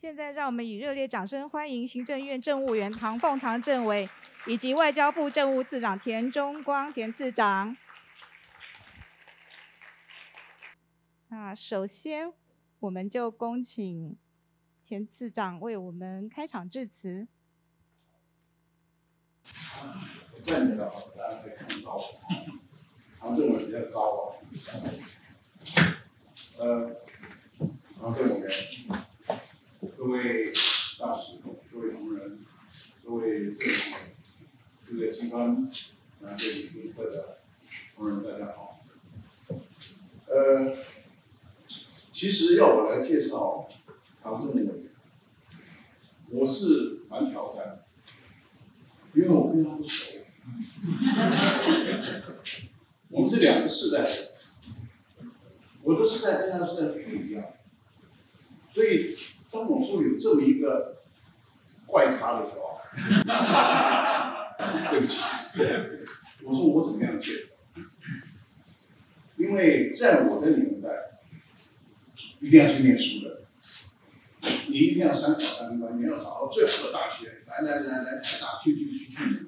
现在让我们以热烈掌声欢迎行政院政务员唐凤堂政委，以及外交部政务次长田中光田次长。那首先，我们就恭请田次长为我们开场致辞。站的高，大家可以看到。唐政委比较高，呃，唐政委。各位大使，各位同仁，各位政府，各位机关，各位旅工的同仁，大家好。呃，其实要我来介绍唐正伟，我是蛮挑战的，因为我跟他不熟。我们是两个世代的，我的世代跟他的世代不一样，所以。当总我说有这么一个怪咖的时候，对不起，我说我怎么样去？因为在我的年代，一定要去念书的，你一定要三考三本你要找到最好的大学，来来来来来大去去去去念。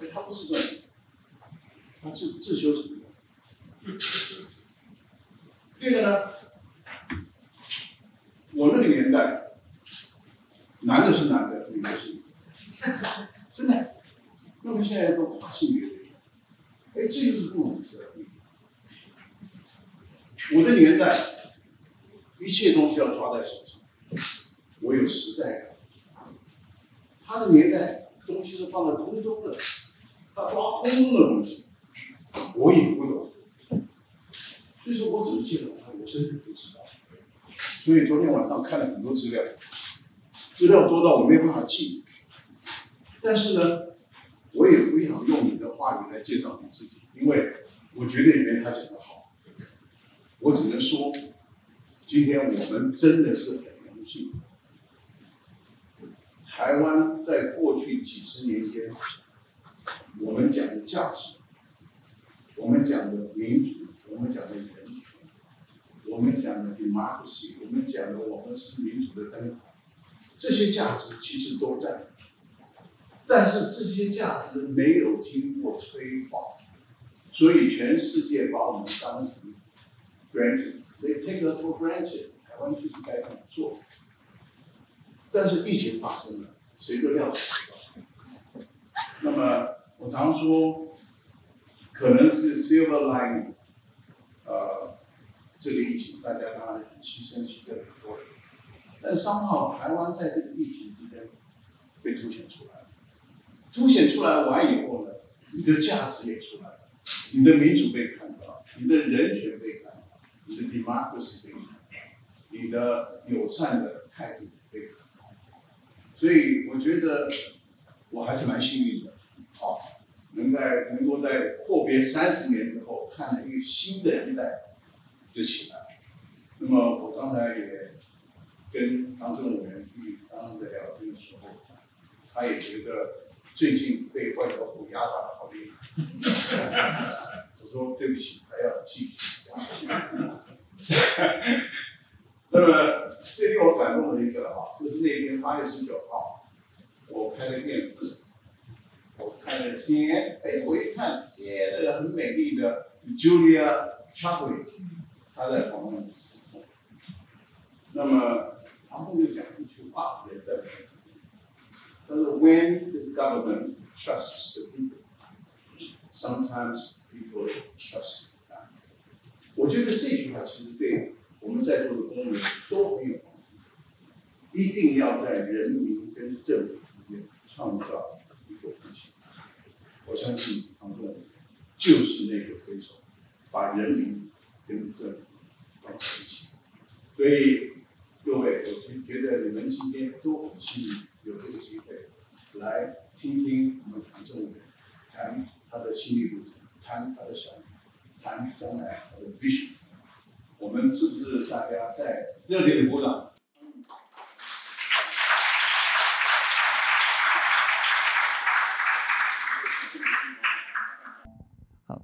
哎，他不是这种，他自自修什么的。这个呢？我那个年代，男的是男的，女的是女的，真的。那么现在都跨性别，哎，这就是不同的时代。我的年代，一切东西要抓在手上，我有时代感。他的年代，东西是放在空中的，他抓空的东西，我也不懂。所以说我怎么介绍他，我真的不知道。所以昨天晚上看了很多资料，资料多到我没办法记。但是呢，我也不想用你的话语来介绍你自己，因为我觉得没他讲的好。我只能说，今天我们真的是很荣幸，台湾在过去几十年间，我们讲的价值，我们讲的民主，我们讲的。我们讲的比马克思，我们讲的我们是民主的灯塔，这些价值其实都在，但是这些价值没有经过催化，所以全世界把我们当成 granted，they take us for granted。台湾就是该怎么做？但是疫情发生了，谁都要死提那么我常说，可能是 silver lining，呃。这个疫情，大家当然牺牲、牺牲很多了。但刚好台湾在这个疫情之间被凸显出来了，凸显出来完以后呢，你的价值也出来了，你的民主被看到，你的人权被看到，你的 democracy 被看到，你的友善的态度被看到。所以我觉得我还是蛮幸运的，好，能在能够在阔别三十年之后，看到一个新的一代。就起了。那么我刚才也跟唐政委员去他们在聊天的时候，他也觉得最近被外交部压榨的好厉害。我说对不起，还要继续压。那么最令我感动了一个啊，就是那天八月十九号，我开了电视，我看了先，哎，我一看先那个很美丽的 Julia Chubby。他在讨论的时候，那么唐凤又讲一句话在这说但是 when the government trusts the people, sometimes people trust. 我觉得这句话其实对我们在座的工人都很有帮助，一定要在人民跟政府之间创造一个关系。我相信唐凤就是那个推手，把人民跟政府。所以，各位，我觉觉得你们今天都很幸运，有这个机会来听听我们谈这个，谈他的心理路程，谈他的想，谈将来他的 vision。我们是不是大家在热烈的鼓掌？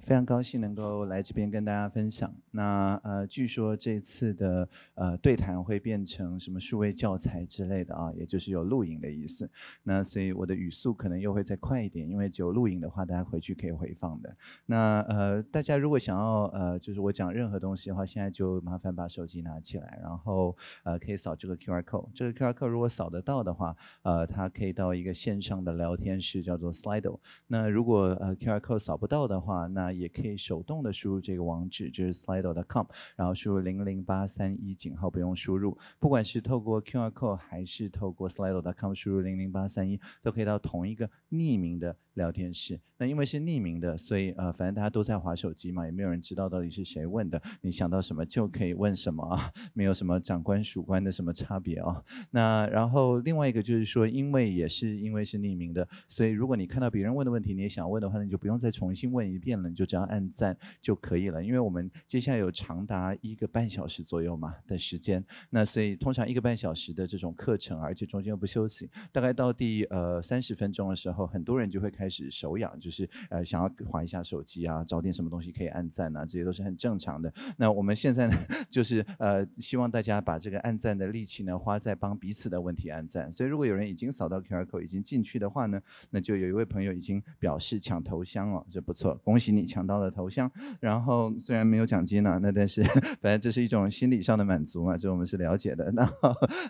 非常高兴能够来这边跟大家分享。那呃，据说这次的呃对谈会变成什么数位教材之类的啊，也就是有录影的意思。那所以我的语速可能又会再快一点，因为只有录影的话，大家回去可以回放的。那呃，大家如果想要呃，就是我讲任何东西的话，现在就麻烦把手机拿起来，然后呃，可以扫这个 QR code。这个 QR code 如果扫得到的话，呃，它可以到一个线上的聊天室，叫做 Slido。那如果呃 QR code 扫不到的话，那也可以手动的输入这个网址，就是 s l i d o d o c o m 然后输入零零八三一，井号不用输入。不管是透过 QR code 还是透过 s l i d o d o c o m 输入零零八三一，都可以到同一个匿名的聊天室。那因为是匿名的，所以呃，反正大家都在划手机嘛，也没有人知道到底是谁问的。你想到什么就可以问什么，没有什么长官属官的什么差别哦。那然后另外一个就是说，因为也是因为是匿名的，所以如果你看到别人问的问题，你也想问的话，那你就不用再重新问一遍了，你就。只要按赞就可以了，因为我们接下来有长达一个半小时左右嘛的时间，那所以通常一个半小时的这种课程而且中间又不休息，大概到第呃三十分钟的时候，很多人就会开始手痒，就是呃想要划一下手机啊，找点什么东西可以按赞啊，这些都是很正常的。那我们现在呢，就是呃希望大家把这个按赞的力气呢，花在帮彼此的问题按赞。所以如果有人已经扫到 QR code 已经进去的话呢，那就有一位朋友已经表示抢头香哦，这不错，恭喜你抢。抢到了头像，然后虽然没有奖金了，那但是反正这是一种心理上的满足嘛，这我们是了解的。那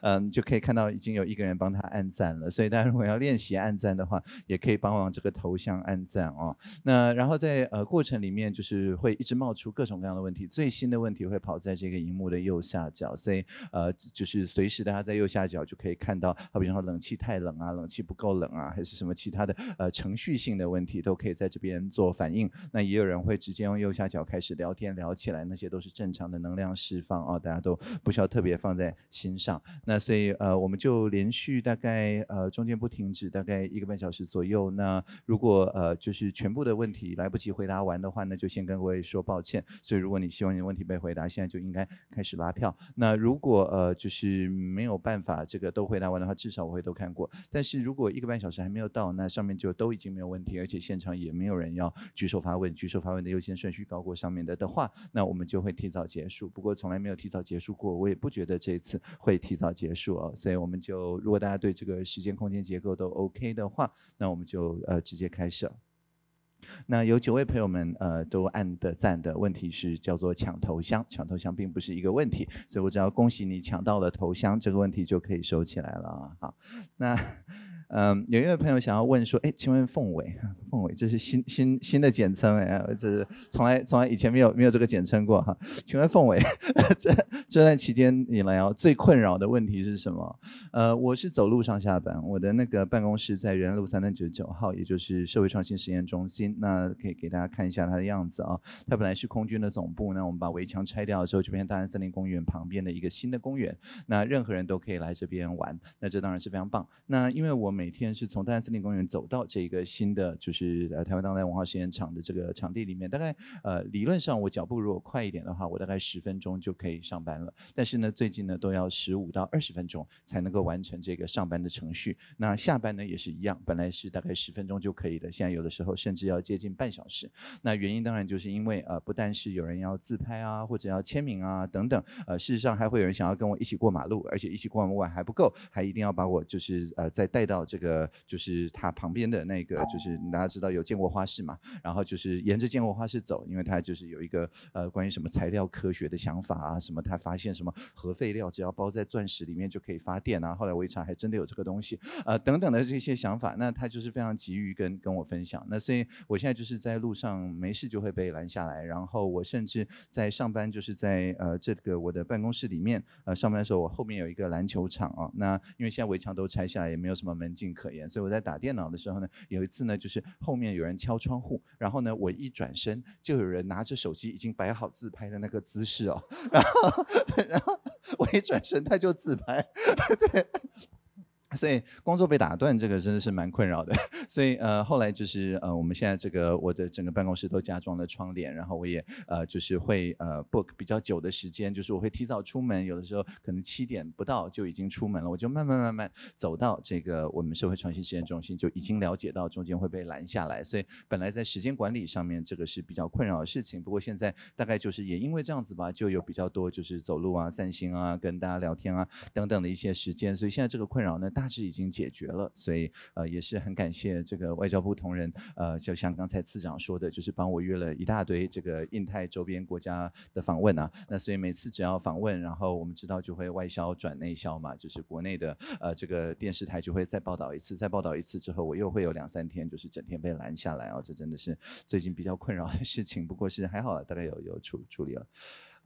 嗯，就可以看到已经有一个人帮他按赞了，所以大家如果要练习按赞的话，也可以帮忙这个头像按赞哦。那然后在呃过程里面，就是会一直冒出各种各样的问题，最新的问题会跑在这个荧幕的右下角，所以呃就是随时大家在右下角就可以看到，好比说冷气太冷啊，冷气不够冷啊，还是什么其他的呃程序性的问题，都可以在这边做反应。那也。有人会直接用右下角开始聊天聊起来，那些都是正常的能量释放啊，大家都不需要特别放在心上。那所以呃，我们就连续大概呃中间不停止，大概一个半小时左右。那如果呃就是全部的问题来不及回答完的话，那就先跟各位说抱歉。所以如果你希望你的问题被回答，现在就应该开始拉票。那如果呃就是没有办法这个都回答完的话，至少我会都看过。但是如果一个半小时还没有到，那上面就都已经没有问题，而且现场也没有人要举手发问。首发问的优先顺序高过上面的的话，那我们就会提早结束。不过从来没有提早结束过，我也不觉得这次会提早结束哦。所以我们就，如果大家对这个时间空间结构都 OK 的话，那我们就呃直接开始。那有九位朋友们呃都按的赞的问题是叫做抢头像，抢头像并不是一个问题，所以我只要恭喜你抢到了头像，这个问题就可以收起来了啊。好，那。嗯，有一位朋友想要问说，哎，请问凤尾，凤尾这是新新新的简称哎，这是从来从来以前没有没有这个简称过哈。请问凤尾，这这段期间你来哦，最困扰的问题是什么？呃，我是走路上下班，我的那个办公室在仁安路三三九九号，也就是社会创新实验中心。那可以给大家看一下它的样子啊，它本来是空军的总部，那我们把围墙拆掉之后，这边大安森林公园旁边的一个新的公园，那任何人都可以来这边玩，那这当然是非常棒。那因为我们。每天是从大安森林公园走到这个新的就是呃台湾当代文化实验场的这个场地里面，大概呃理论上我脚步如果快一点的话，我大概十分钟就可以上班了。但是呢，最近呢都要十五到二十分钟才能够完成这个上班的程序。那下班呢也是一样，本来是大概十分钟就可以的，现在有的时候甚至要接近半小时。那原因当然就是因为呃不但是有人要自拍啊，或者要签名啊等等，呃事实上还会有人想要跟我一起过马路，而且一起过完马路还不够，还一定要把我就是呃再带到。这个就是他旁边的那个，就是大家知道有建国花市嘛，然后就是沿着建国花市走，因为他就是有一个呃关于什么材料科学的想法啊，什么他发现什么核废料只要包在钻石里面就可以发电啊，后来我一查还真的有这个东西，呃等等的这些想法，那他就是非常急于跟跟我分享，那所以我现在就是在路上没事就会被拦下来，然后我甚至在上班就是在呃这个我的办公室里面，呃上班的时候我后面有一个篮球场啊，那因为现在围墙都拆下来，也没有什么门。尽可言，所以我在打电脑的时候呢，有一次呢，就是后面有人敲窗户，然后呢，我一转身，就有人拿着手机已经摆好自拍的那个姿势哦，然后，然后我一转身，他就自拍，对。所以工作被打断，这个真的是蛮困扰的。所以呃，后来就是呃，我们现在这个我的整个办公室都加装了窗帘，然后我也呃，就是会呃，book 比较久的时间，就是我会提早出门，有的时候可能七点不到就已经出门了，我就慢慢慢慢走到这个我们社会创新实验中心，就已经了解到中间会被拦下来。所以本来在时间管理上面，这个是比较困扰的事情。不过现在大概就是也因为这样子吧，就有比较多就是走路啊、散心啊、跟大家聊天啊等等的一些时间。所以现在这个困扰呢，大。是已经解决了，所以呃也是很感谢这个外交部同仁。呃，就像刚才次长说的，就是帮我约了一大堆这个印太周边国家的访问啊。那所以每次只要访问，然后我们知道就会外销转内销嘛，就是国内的呃这个电视台就会再报道一次，再报道一次之后，我又会有两三天就是整天被拦下来啊，这真的是最近比较困扰的事情。不过是还好，大概有有处处理了。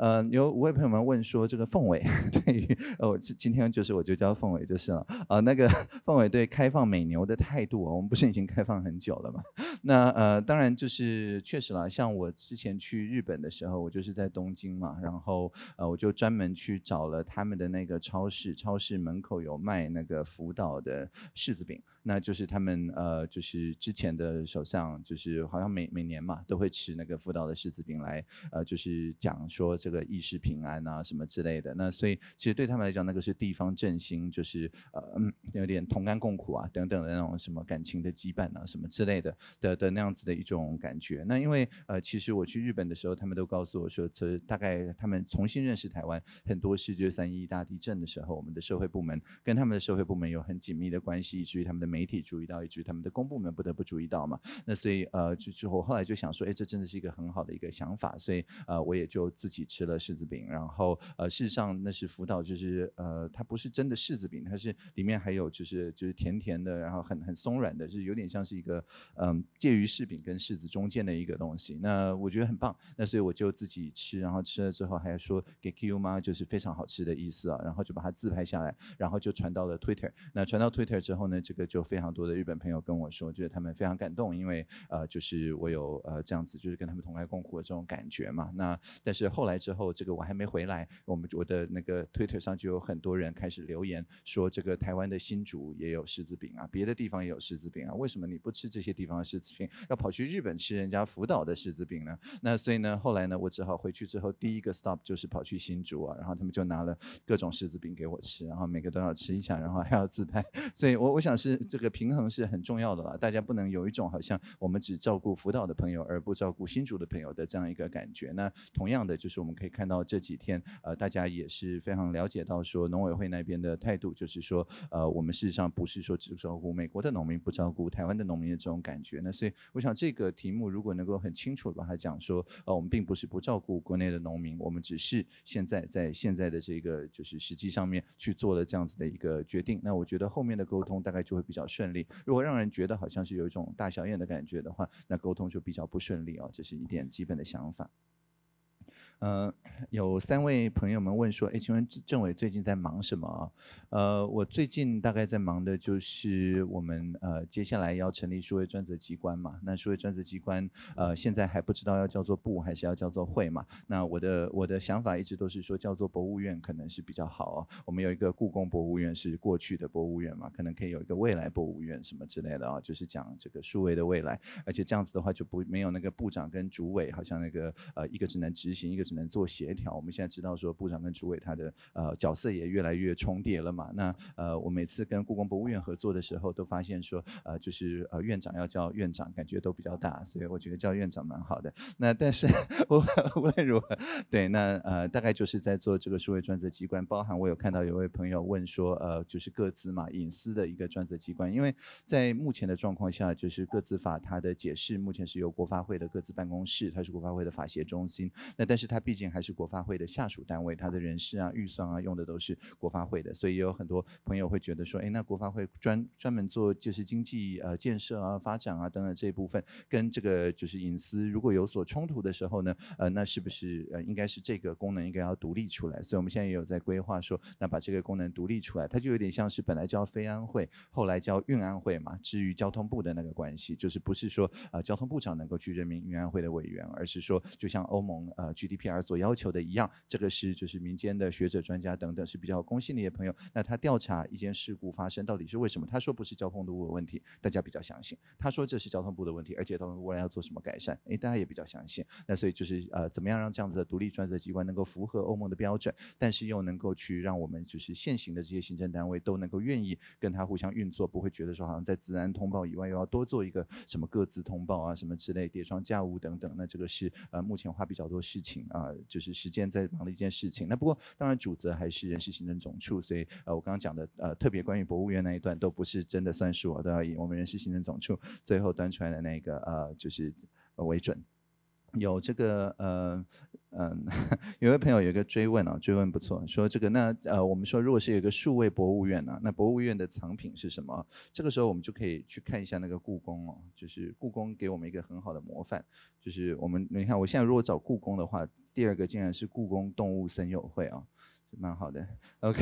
呃，有五位朋友们问说，这个凤尾 对于呃，我今今天就是我就叫凤尾就是了。呃，那个 凤尾对开放美牛的态度我们不是已经开放很久了吗？那呃，当然就是确实了。像我之前去日本的时候，我就是在东京嘛，然后呃，我就专门去找了他们的那个超市，超市门口有卖那个福岛的柿子饼，那就是他们呃，就是之前的首相，就是好像每每年嘛都会吃那个福岛的柿子饼来，呃，就是讲说这。个意识平安啊，什么之类的那，所以其实对他们来讲，那个是地方振兴，就是呃，嗯、有点同甘共苦啊，等等的那种什么感情的羁绊啊，什么之类的的的那样子的一种感觉。那因为呃，其实我去日本的时候，他们都告诉我说，这大概他们重新认识台湾很多世就是三一大地震的时候，我们的社会部门跟他们的社会部门有很紧密的关系，以至于他们的媒体注意到，以至于他们的公部门不得不注意到嘛。那所以呃，就是我后来就想说，哎，这真的是一个很好的一个想法。所以呃，我也就自己。吃了柿子饼，然后呃，事实上那是福岛，就是呃，它不是真的柿子饼，它是里面还有就是就是甜甜的，然后很很松软的，就是有点像是一个嗯，介于柿饼跟柿子中间的一个东西。那我觉得很棒，那所以我就自己吃，然后吃了之后还说给 Q 妈，就是非常好吃的意思啊。然后就把它自拍下来，然后就传到了 Twitter。那传到 Twitter 之后呢，这个就非常多的日本朋友跟我说，觉得他们非常感动，因为呃，就是我有呃这样子，就是跟他们同甘共苦的这种感觉嘛。那但是后来。之后，这个我还没回来，我们我的那个推特上就有很多人开始留言说，这个台湾的新竹也有柿子饼啊，别的地方也有柿子饼啊，为什么你不吃这些地方的柿子饼，要跑去日本吃人家福岛的柿子饼呢？那所以呢，后来呢，我只好回去之后，第一个 stop 就是跑去新竹啊，然后他们就拿了各种柿子饼给我吃，然后每个都要吃一下，然后还要自拍，所以我我想是这个平衡是很重要的了，大家不能有一种好像我们只照顾福岛的朋友，而不照顾新竹的朋友的这样一个感觉。那同样的就是我们。们可以看到这几天，呃，大家也是非常了解到说，农委会那边的态度就是说，呃，我们事实上不是说只照顾美国的农民，不照顾台湾的农民的这种感觉。那所以，我想这个题目如果能够很清楚把它讲说，呃，我们并不是不照顾国内的农民，我们只是现在在现在的这个就是实际上面去做了这样子的一个决定。那我觉得后面的沟通大概就会比较顺利。如果让人觉得好像是有一种大小眼的感觉的话，那沟通就比较不顺利哦。这是一点基本的想法。嗯，有三位朋友们问说，哎，请问政委最近在忙什么啊？呃，我最近大概在忙的就是我们呃接下来要成立数位专责机关嘛。那数位专责机关呃现在还不知道要叫做部还是要叫做会嘛。那我的我的想法一直都是说叫做博物院可能是比较好哦。我们有一个故宫博物院是过去的博物院嘛，可能可以有一个未来博物院什么之类的啊，就是讲这个数位的未来。而且这样子的话就不没有那个部长跟主委，好像那个呃一个只能执行一个。只能做协调。我们现在知道说，部长跟主委他的呃角色也越来越重叠了嘛。那呃，我每次跟故宫博物院合作的时候，都发现说，呃，就是呃院长要叫院长，感觉都比较大，所以我觉得叫院长蛮好的。那但是，无论如何，对，那呃，大概就是在做这个数位专责机关，包含我有看到有位朋友问说，呃，就是各自嘛隐私的一个专责机关，因为在目前的状况下，就是各自法它的解释目前是由国发会的各自办公室，它是国发会的法协中心，那但是它。毕竟还是国发会的下属单位，他的人事啊、预算啊，用的都是国发会的，所以有很多朋友会觉得说，哎，那国发会专专门做就是经济呃建设啊、发展啊等等这一部分，跟这个就是隐私如果有所冲突的时候呢，呃，那是不是呃应该是这个功能应该要独立出来？所以我们现在也有在规划说，那把这个功能独立出来，它就有点像是本来叫非安会，后来叫运安会嘛，至于交通部的那个关系，就是不是说呃交通部长能够去任命运安会的委员，而是说就像欧盟呃 GDP。而所要求的一样，这个是就是民间的学者、专家等等是比较公信的一些朋友。那他调查一件事故发生到底是为什么？他说不是交通部的问题，大家比较相信。他说这是交通部的问题，而且交通部未来要做什么改善，诶，大家也比较相信。那所以就是呃，怎么样让这样子的独立专责机关能够符合欧盟的标准，但是又能够去让我们就是现行的这些行政单位都能够愿意跟他互相运作，不会觉得说好像在自然通报以外又要多做一个什么各自通报啊什么之类叠床架屋等等。那这个是呃目前花比较多事情。啊，就是时间在忙的一件事情。那不过，当然主责还是人事行政总处。所以，呃，我刚刚讲的，呃，特别关于博物院那一段，都不是真的算数啊，都要以我们人事行政总处最后端出来的那个，呃，就是为准。有这个呃嗯，有位朋友有个追问啊，追问不错，说这个那呃，我们说如果是有一个数位博物院呢，那博物院的藏品是什么？这个时候我们就可以去看一下那个故宫哦，就是故宫给我们一个很好的模范，就是我们你看我现在如果找故宫的话，第二个竟然是故宫动物森友会哦，蛮好的，OK，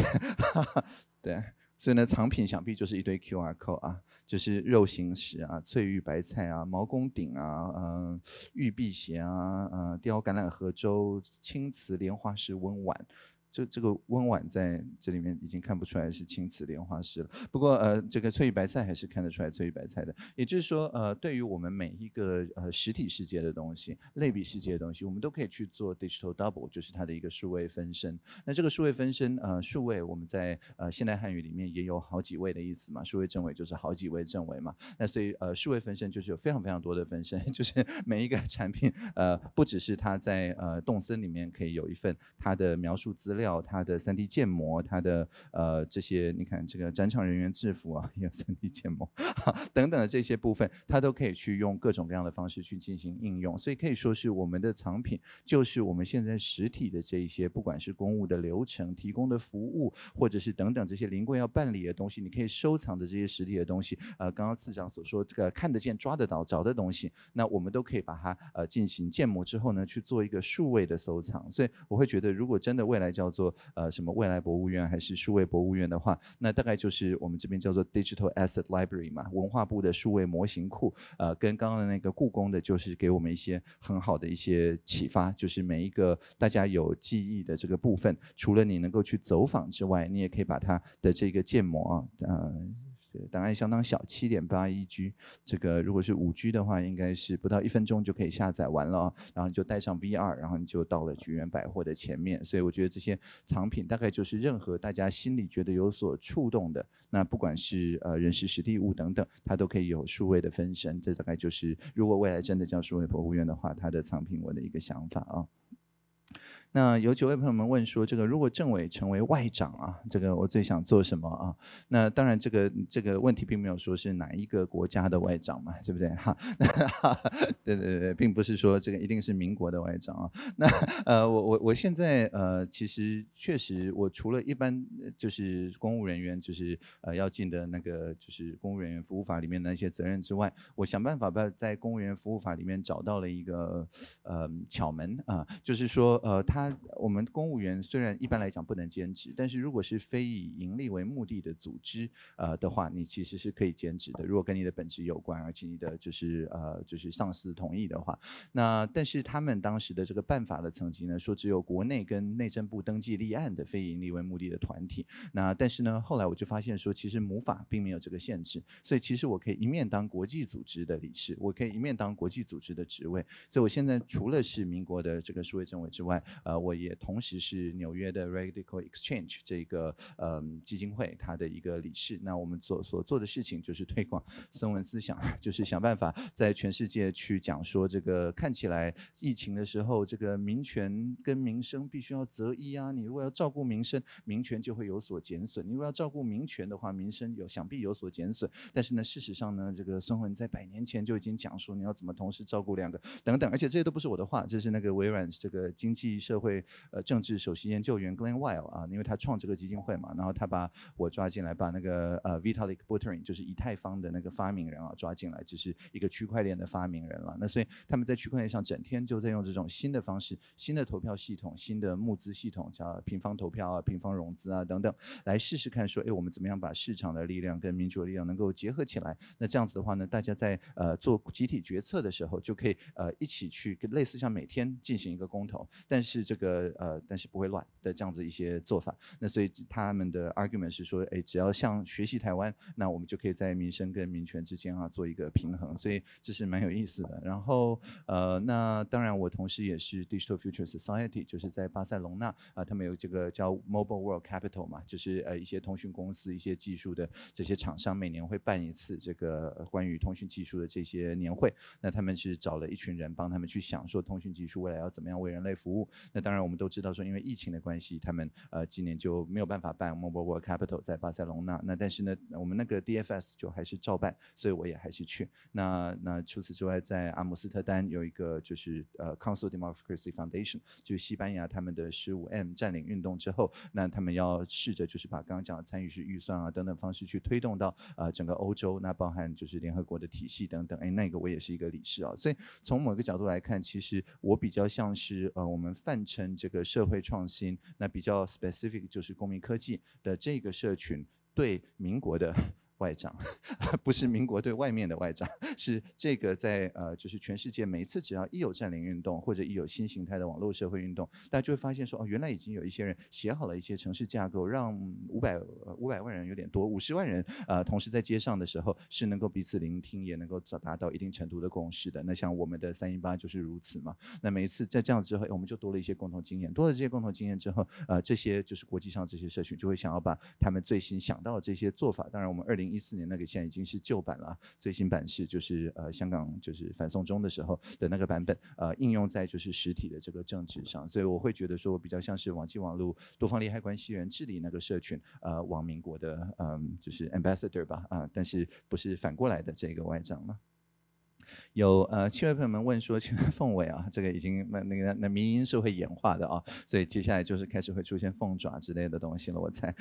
对。所以呢，藏品想必就是一堆 Q R code 啊，就是肉形石啊、翠玉白菜啊、毛公鼎啊、嗯、玉璧弦啊、嗯、雕橄榄核舟、青瓷莲花石温碗。就这个温婉在这里面已经看不出来是青瓷莲花石了。不过呃，这个翠玉白菜还是看得出来翠玉白菜的。也就是说呃，对于我们每一个呃实体世界的东西、类比世界的东西，我们都可以去做 digital double，就是它的一个数位分身。那这个数位分身呃，数位我们在呃现代汉语里面也有好几位的意思嘛，数位政委就是好几位政委嘛。那所以呃数位分身就是有非常非常多的分身，就是每一个产品呃不只是它在呃动森里面可以有一份它的描述资料。料它的 3D 建模，它的呃这些，你看这个展场人员制服啊，也有 3D 建模等等的这些部分，它都可以去用各种各样的方式去进行应用。所以可以说是我们的藏品，就是我们现在实体的这一些，不管是公务的流程提供的服务，或者是等等这些临柜要办理的东西，你可以收藏的这些实体的东西，呃，刚刚次长所说这个看得见、抓得到、着的东西，那我们都可以把它呃进行建模之后呢，去做一个数位的收藏。所以我会觉得，如果真的未来叫叫做呃什么未来博物院还是数位博物院的话，那大概就是我们这边叫做 Digital Asset Library 嘛，文化部的数位模型库，呃，跟刚刚的那个故宫的，就是给我们一些很好的一些启发，就是每一个大家有记忆的这个部分，除了你能够去走访之外，你也可以把它的这个建模，嗯。对，档案相当小，七点八一 G。这个如果是五 G 的话，应该是不到一分钟就可以下载完了。然后你就带上 VR，然后你就到了菊园百货的前面。所以我觉得这些藏品大概就是任何大家心里觉得有所触动的，那不管是呃人是实地物等等，它都可以有数位的分身。这大概就是如果未来真的叫数位博物院的话，它的藏品我的一个想法啊。那有九位朋友们问说，这个如果政委成为外长啊，这个我最想做什么啊？那当然，这个这个问题并没有说是哪一个国家的外长嘛，对不对？哈，对对对，并不是说这个一定是民国的外长啊。那呃，我我我现在呃，其实确实我除了一般就是公务人员就是呃要尽的那个就是公务人员服务法里面的一些责任之外，我想办法把在公务员服务法里面找到了一个呃巧门啊，就是说呃他。他我们公务员虽然一般来讲不能兼职，但是如果是非以盈利为目的的组织呃的话，你其实是可以兼职的。如果跟你的本职有关，而且你的就是呃就是上司同意的话，那但是他们当时的这个办法的层级呢，说只有国内跟内政部登记立案的非盈利为目的的团体。那但是呢，后来我就发现说，其实母法并没有这个限制，所以其实我可以一面当国际组织的理事，我可以一面当国际组织的职位。所以我现在除了是民国的这个数位政委之外。呃，我也同时是纽约的 Radical Exchange 这个呃基金会它的一个理事。那我们做所做的事情就是推广孙文思想，就是想办法在全世界去讲说这个看起来疫情的时候，这个民权跟民生必须要择一啊。你如果要照顾民生，民权就会有所减损；你如果要照顾民权的话，民生有想必有所减损。但是呢，事实上呢，这个孙文在百年前就已经讲说你要怎么同时照顾两个等等，而且这些都不是我的话，这是那个微软这个经济社。会呃，政治首席研究员 Glenn Well 啊，因为他创这个基金会嘛，然后他把我抓进来，把那个呃 Vitalik Buterin 就是以太坊的那个发明人啊抓进来，就是一个区块链的发明人了。那所以他们在区块链上整天就在用这种新的方式、新的投票系统、新的募资系统，叫平方投票啊、平方融资啊等等，来试试看说，哎，我们怎么样把市场的力量跟民主的力量能够结合起来？那这样子的话呢，大家在呃做集体决策的时候，就可以呃一起去类似像每天进行一个公投，但是。这个呃，但是不会乱的这样子一些做法，那所以他们的 argument 是说，哎，只要像学习台湾，那我们就可以在民生跟民权之间啊做一个平衡，所以这是蛮有意思的。然后呃，那当然我同时也是 Digital Future Society，就是在巴塞隆纳啊，他们有这个叫 Mobile World Capital 嘛，就是呃一些通讯公司、一些技术的这些厂商每年会办一次这个关于通讯技术的这些年会，那他们是找了一群人帮他们去想说通讯技术未来要怎么样为人类服务。当然，我们都知道说，因为疫情的关系，他们呃今年就没有办法办。Mobile World Capital 在巴塞隆纳。那但是呢，我们那个 DFS 就还是照办，所以我也还是去。那那除此之外，在阿姆斯特丹有一个就是呃 Council Democracy Foundation，就是西班牙他们的 15M 占领运动之后，那他们要试着就是把刚刚讲的参与式预算啊等等方式去推动到呃整个欧洲，那包含就是联合国的体系等等。哎，那个我也是一个理事啊，所以从某个角度来看，其实我比较像是呃我们泛。称这个社会创新，那比较 specific 就是公民科技的这个社群对民国的。外长，不是民国对外面的外长，是这个在呃，就是全世界每次只要一有占领运动，或者一有新形态的网络社会运动，大家就会发现说哦，原来已经有一些人写好了一些城市架构，让五百五百万人有点多，五十万人呃同时在街上的时候是能够彼此聆听，也能够达到一定程度的共识的。那像我们的三一八就是如此嘛。那每一次在这样之后，我们就多了一些共同经验，多了这些共同经验之后，呃，这些就是国际上这些社群就会想要把他们最新想到的这些做法，当然我们二零。一四年那个现在已经是旧版了，最新版是就是呃香港就是反送中的时候的那个版本，呃应用在就是实体的这个政治上，所以我会觉得说我比较像是网际网路多方利害关系人治理那个社群，呃网民国的嗯就是 ambassador 吧，啊但是不是反过来的这个外长了。有呃，七位朋友们问说，请问凤尾啊，这个已经那那个那民音是会演化的啊，所以接下来就是开始会出现凤爪之类的东西了。我猜，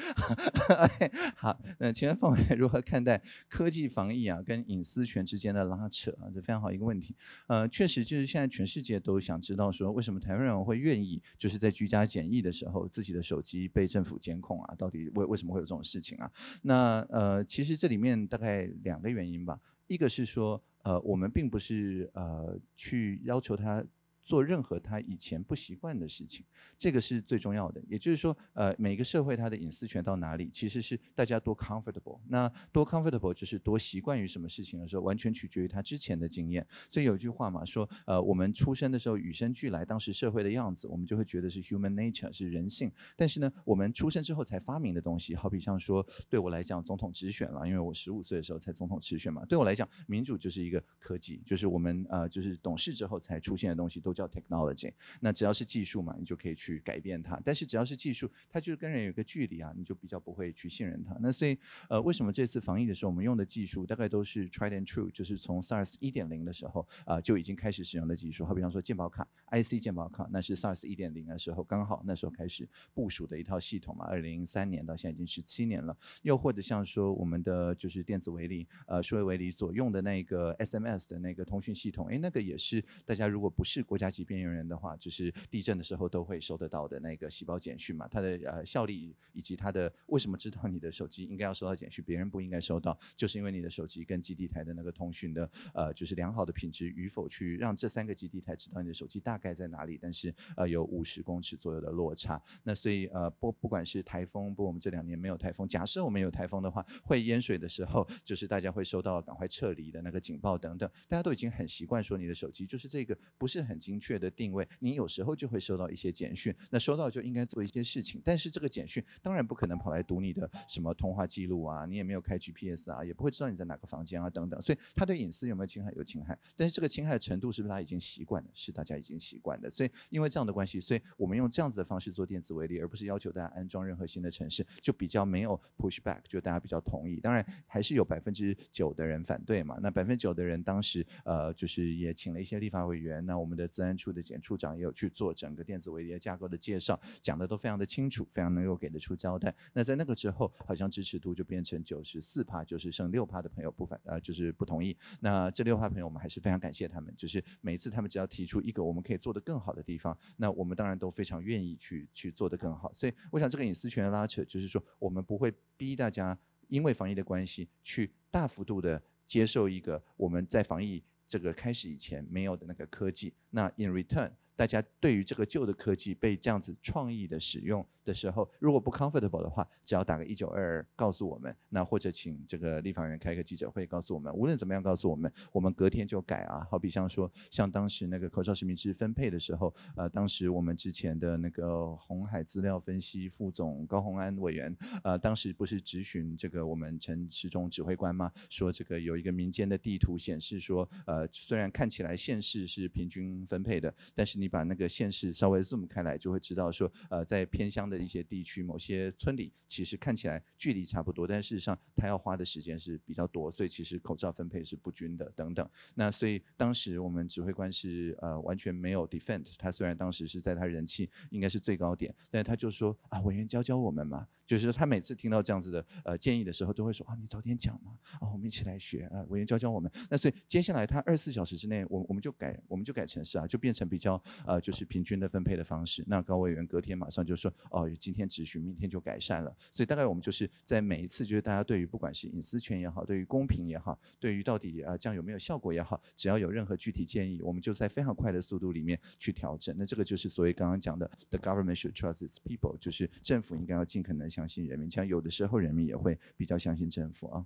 好，那请问凤尾如何看待科技防疫啊跟隐私权之间的拉扯啊，这非常好一个问题。呃，确实就是现在全世界都想知道说，为什么台湾人会愿意就是在居家检疫的时候，自己的手机被政府监控啊，到底为为什么会有这种事情啊？那呃，其实这里面大概两个原因吧，一个是说。呃，我们并不是呃去要求他。做任何他以前不习惯的事情，这个是最重要的。也就是说，呃，每个社会它的隐私权到哪里，其实是大家多 comfortable。那多 comfortable 就是多习惯于什么事情的时候，完全取决于他之前的经验。所以有一句话嘛，说呃，我们出生的时候与生俱来当时社会的样子，我们就会觉得是 human nature，是人性。但是呢，我们出生之后才发明的东西，好比像说对我来讲总统直选了，因为我十五岁的时候才总统直选嘛，对我来讲民主就是一个科技，就是我们呃就是懂事之后才出现的东西都。叫 technology，那只要是技术嘛，你就可以去改变它。但是只要是技术，它就是跟人有一个距离啊，你就比较不会去信任它。那所以呃，为什么这次防疫的时候，我们用的技术大概都是 tried and true，就是从 SARS 一点零的时候啊就已经开始使用的技术。好比方说鉴保卡，IC 鉴保卡，那是 SARS 一点零的时候刚好那时候开始部署的一套系统嘛。二零零三年到现在已经十七年了。又或者像说我们的就是电子围篱，呃，数位围篱所用的那个 SMS 的那个通讯系统，哎，那个也是大家如果不是国家台级边缘人的话，就是地震的时候都会收得到的那个细胞简讯嘛。它的呃效力以及它的为什么知道你的手机应该要收到简讯，别人不应该收到，就是因为你的手机跟基地台的那个通讯的呃，就是良好的品质与否，去让这三个基地台知道你的手机大概在哪里。但是呃有五十公尺左右的落差，那所以呃不不管是台风，不我们这两年没有台风，假设我们有台风的话，会淹水的时候，就是大家会收到赶快撤离的那个警报等等，大家都已经很习惯说你的手机就是这个不是很精。明确的定位，你有时候就会收到一些简讯，那收到就应该做一些事情。但是这个简讯当然不可能跑来读你的什么通话记录啊，你也没有开 GPS 啊，也不会知道你在哪个房间啊等等。所以他对隐私有没有侵害？有侵害，但是这个侵害程度是不是他已经习惯了？是大家已经习惯的。所以因为这样的关系，所以我们用这样子的方式做电子围篱，而不是要求大家安装任何新的城市，就比较没有 push back，就大家比较同意。当然还是有百分之九的人反对嘛。那百分之九的人当时呃就是也请了一些立法委员，那我们的然。安处的检处长也有去做整个电子围栏架构的介绍，讲的都非常的清楚，非常能够给得出交代。那在那个之后，好像支持度就变成九十四趴，就是剩六趴的朋友不反呃就是不同意。那这六趴朋友，我们还是非常感谢他们，就是每次他们只要提出一个我们可以做得更好的地方，那我们当然都非常愿意去去做得更好。所以我想这个隐私权的拉扯，就是说我们不会逼大家，因为防疫的关系，去大幅度的接受一个我们在防疫。这个开始以前没有的那个科技，那 in return，大家对于这个旧的科技被这样子创意的使用。的时候，如果不 comfortable 的话，只要打个一九二告诉我们，那或者请这个立法员开个记者会告诉我们，无论怎么样告诉我们，我们隔天就改啊。好比像说，像当时那个口罩实名制分配的时候，呃，当时我们之前的那个红海资料分析副总高洪安委员，呃，当时不是咨询这个我们陈市中指挥官吗？说这个有一个民间的地图显示说，呃，虽然看起来县市是平均分配的，但是你把那个县市稍微 zoom 开来，就会知道说，呃，在偏乡的。一些地区某些村里，其实看起来距离差不多，但事实上他要花的时间是比较多，所以其实口罩分配是不均的等等。那所以当时我们指挥官是呃完全没有 defend，他虽然当时是在他人气应该是最高点，但是他就说啊委员教教我们嘛，就是他每次听到这样子的呃建议的时候都会说啊你早点讲嘛，啊我们一起来学啊委员教教我们。那所以接下来他二四小时之内，我我们就改我们就改城市啊，就变成比较呃就是平均的分配的方式。那高委员隔天马上就说哦。今天持续，明天就改善了。所以大概我们就是在每一次，就是大家对于不管是隐私权也好，对于公平也好，对于到底啊这样有没有效果也好，只要有任何具体建议，我们就在非常快的速度里面去调整。那这个就是所谓刚刚讲的，the government should trust its people，就是政府应该要尽可能相信人民，像有的时候人民也会比较相信政府啊。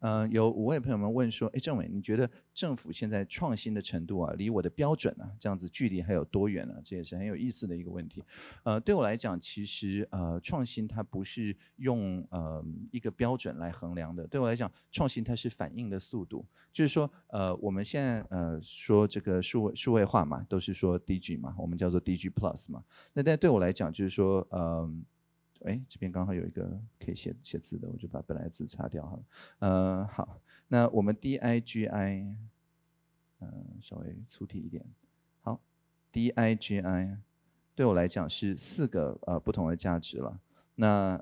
嗯，有五位朋友们问说：“哎，政委，你觉得政府现在创新的程度啊，离我的标准啊，这样子距离还有多远呢？”这也是很有意思的一个问题。呃，对我来讲，其实呃，创新它不是用呃一个标准来衡量的。对我来讲，创新它是反应的速度，就是说，呃，我们现在呃说这个数位数位化嘛，都是说 DG 嘛，我们叫做 DG Plus 嘛。那但对我来讲，就是说，嗯。哎，这边刚好有一个可以写写字的，我就把本来字擦掉好了。呃，好，那我们 D I G I，呃，稍微粗体一点。好，D I G I，对我来讲是四个呃不同的价值了。那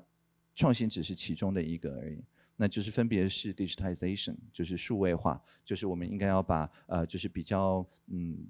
创新只是其中的一个而已。那就是分别是 d i g i t i z a t i o n 就是数位化，就是我们应该要把呃就是比较嗯。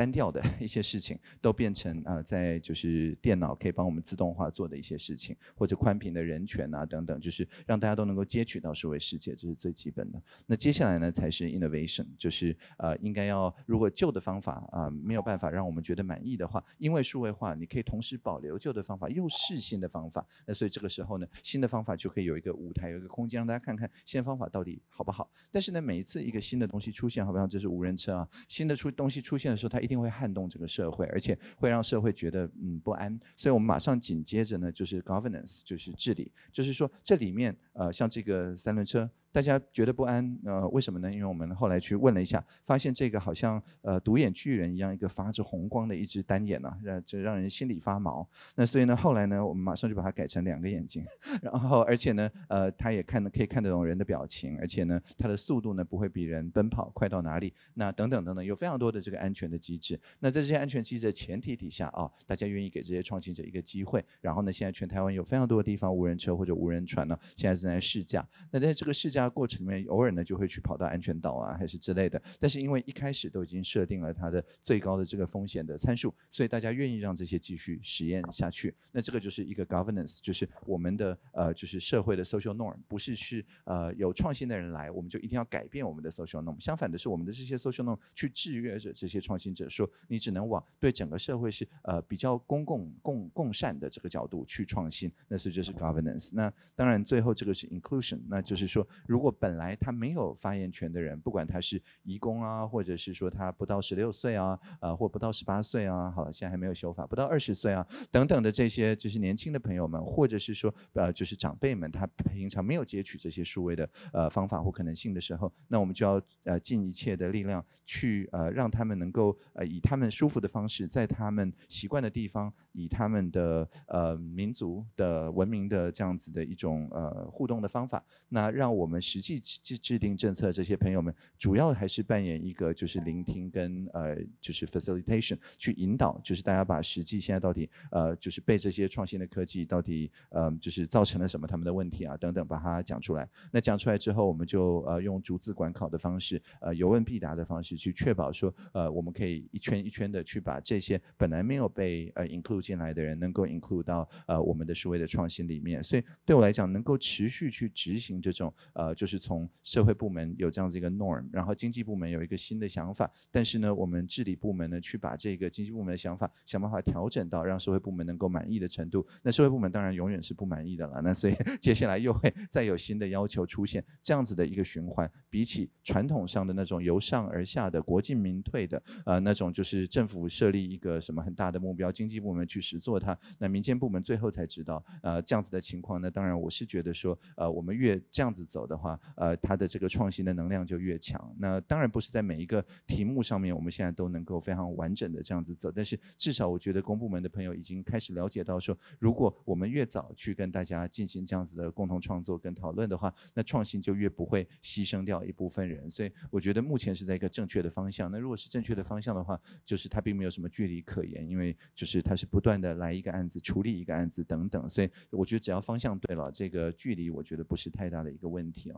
单调的 一些事情都变成啊，在就是电脑可以帮我们自动化做的一些事情，或者宽屏的人权啊等等，就是让大家都能够接取到数位世界，这是最基本的。那接下来呢，才是 innovation，就是呃，应该要如果旧的方法啊没有办法让我们觉得满意的话，因为数位化，你可以同时保留旧的方法，又是新的方法。那所以这个时候呢，新的方法就可以有一个舞台，有一个空间让大家看看新方法到底好不好。但是呢，每一次一个新的东西出现，好比像这是无人车啊，新的出东西出现的时候，它一一定会撼动这个社会，而且会让社会觉得嗯不安。所以我们马上紧接着呢，就是 governance，就是治理，就是说这里面呃，像这个三轮车。大家觉得不安，呃，为什么呢？因为我们后来去问了一下，发现这个好像呃独眼巨人一样，一个发着红光的一只单眼呢，让这让人心里发毛。那所以呢，后来呢，我们马上就把它改成两个眼睛，然后而且呢，呃，它也看的可以看得懂人的表情，而且呢，它的速度呢不会比人奔跑快到哪里。那等等等等，有非常多的这个安全的机制。那在这些安全机制的前提底下啊，大家愿意给这些创新者一个机会。然后呢，现在全台湾有非常多的地方，无人车或者无人船呢，现在正在试驾。那在这个试驾家过程里面偶尔呢，就会去跑到安全岛啊，还是之类的。但是因为一开始都已经设定了它的最高的这个风险的参数，所以大家愿意让这些继续实验下去。那这个就是一个 governance，就是我们的呃，就是社会的 social norm，不是去呃有创新的人来，我们就一定要改变我们的 social norm。相反的是，我们的这些 social norm 去制约着这些创新者，说你只能往对整个社会是呃比较公共共共善的这个角度去创新。那所以就是 governance。那当然最后这个是 inclusion，那就是说。如果本来他没有发言权的人，不管他是义工啊，或者是说他不到十六岁啊，呃，或不到十八岁啊，好，现在还没有修法，不到二十岁啊，等等的这些就是年轻的朋友们，或者是说呃就是长辈们，他平常没有接取这些数位的呃方法或可能性的时候，那我们就要呃尽一切的力量去呃让他们能够呃以他们舒服的方式，在他们习惯的地方，以他们的呃民族的文明的这样子的一种呃互动的方法，那让我们。实际制制定政策这些朋友们，主要还是扮演一个就是聆听跟呃就是 facilitation 去引导，就是大家把实际现在到底呃就是被这些创新的科技到底嗯就是造成了什么他们的问题啊等等把它讲出来。那讲出来之后，我们就呃用逐字管考的方式，呃有问必答的方式去确保说呃我们可以一圈一圈的去把这些本来没有被呃 include 进来的人能够 include 到呃我们的所谓的创新里面。所以对我来讲，能够持续去执行这种呃。就是从社会部门有这样子一个 norm，然后经济部门有一个新的想法，但是呢，我们治理部门呢，去把这个经济部门的想法想办法调整到让社会部门能够满意的程度，那社会部门当然永远是不满意的了。那所以 接下来又会再有新的要求出现，这样子的一个循环。比起传统上的那种由上而下的国进民退的，呃，那种就是政府设立一个什么很大的目标，经济部门去实做它，那民间部门最后才知道，呃，这样子的情况，那当然我是觉得说，呃，我们越这样子走的。话，呃，它的这个创新的能量就越强。那当然不是在每一个题目上面，我们现在都能够非常完整的这样子走。但是至少我觉得公部门的朋友已经开始了解到说，如果我们越早去跟大家进行这样子的共同创作跟讨论的话，那创新就越不会牺牲掉一部分人。所以我觉得目前是在一个正确的方向。那如果是正确的方向的话，就是它并没有什么距离可言，因为就是它是不断的来一个案子处理一个案子等等。所以我觉得只要方向对了，这个距离我觉得不是太大的一个问题。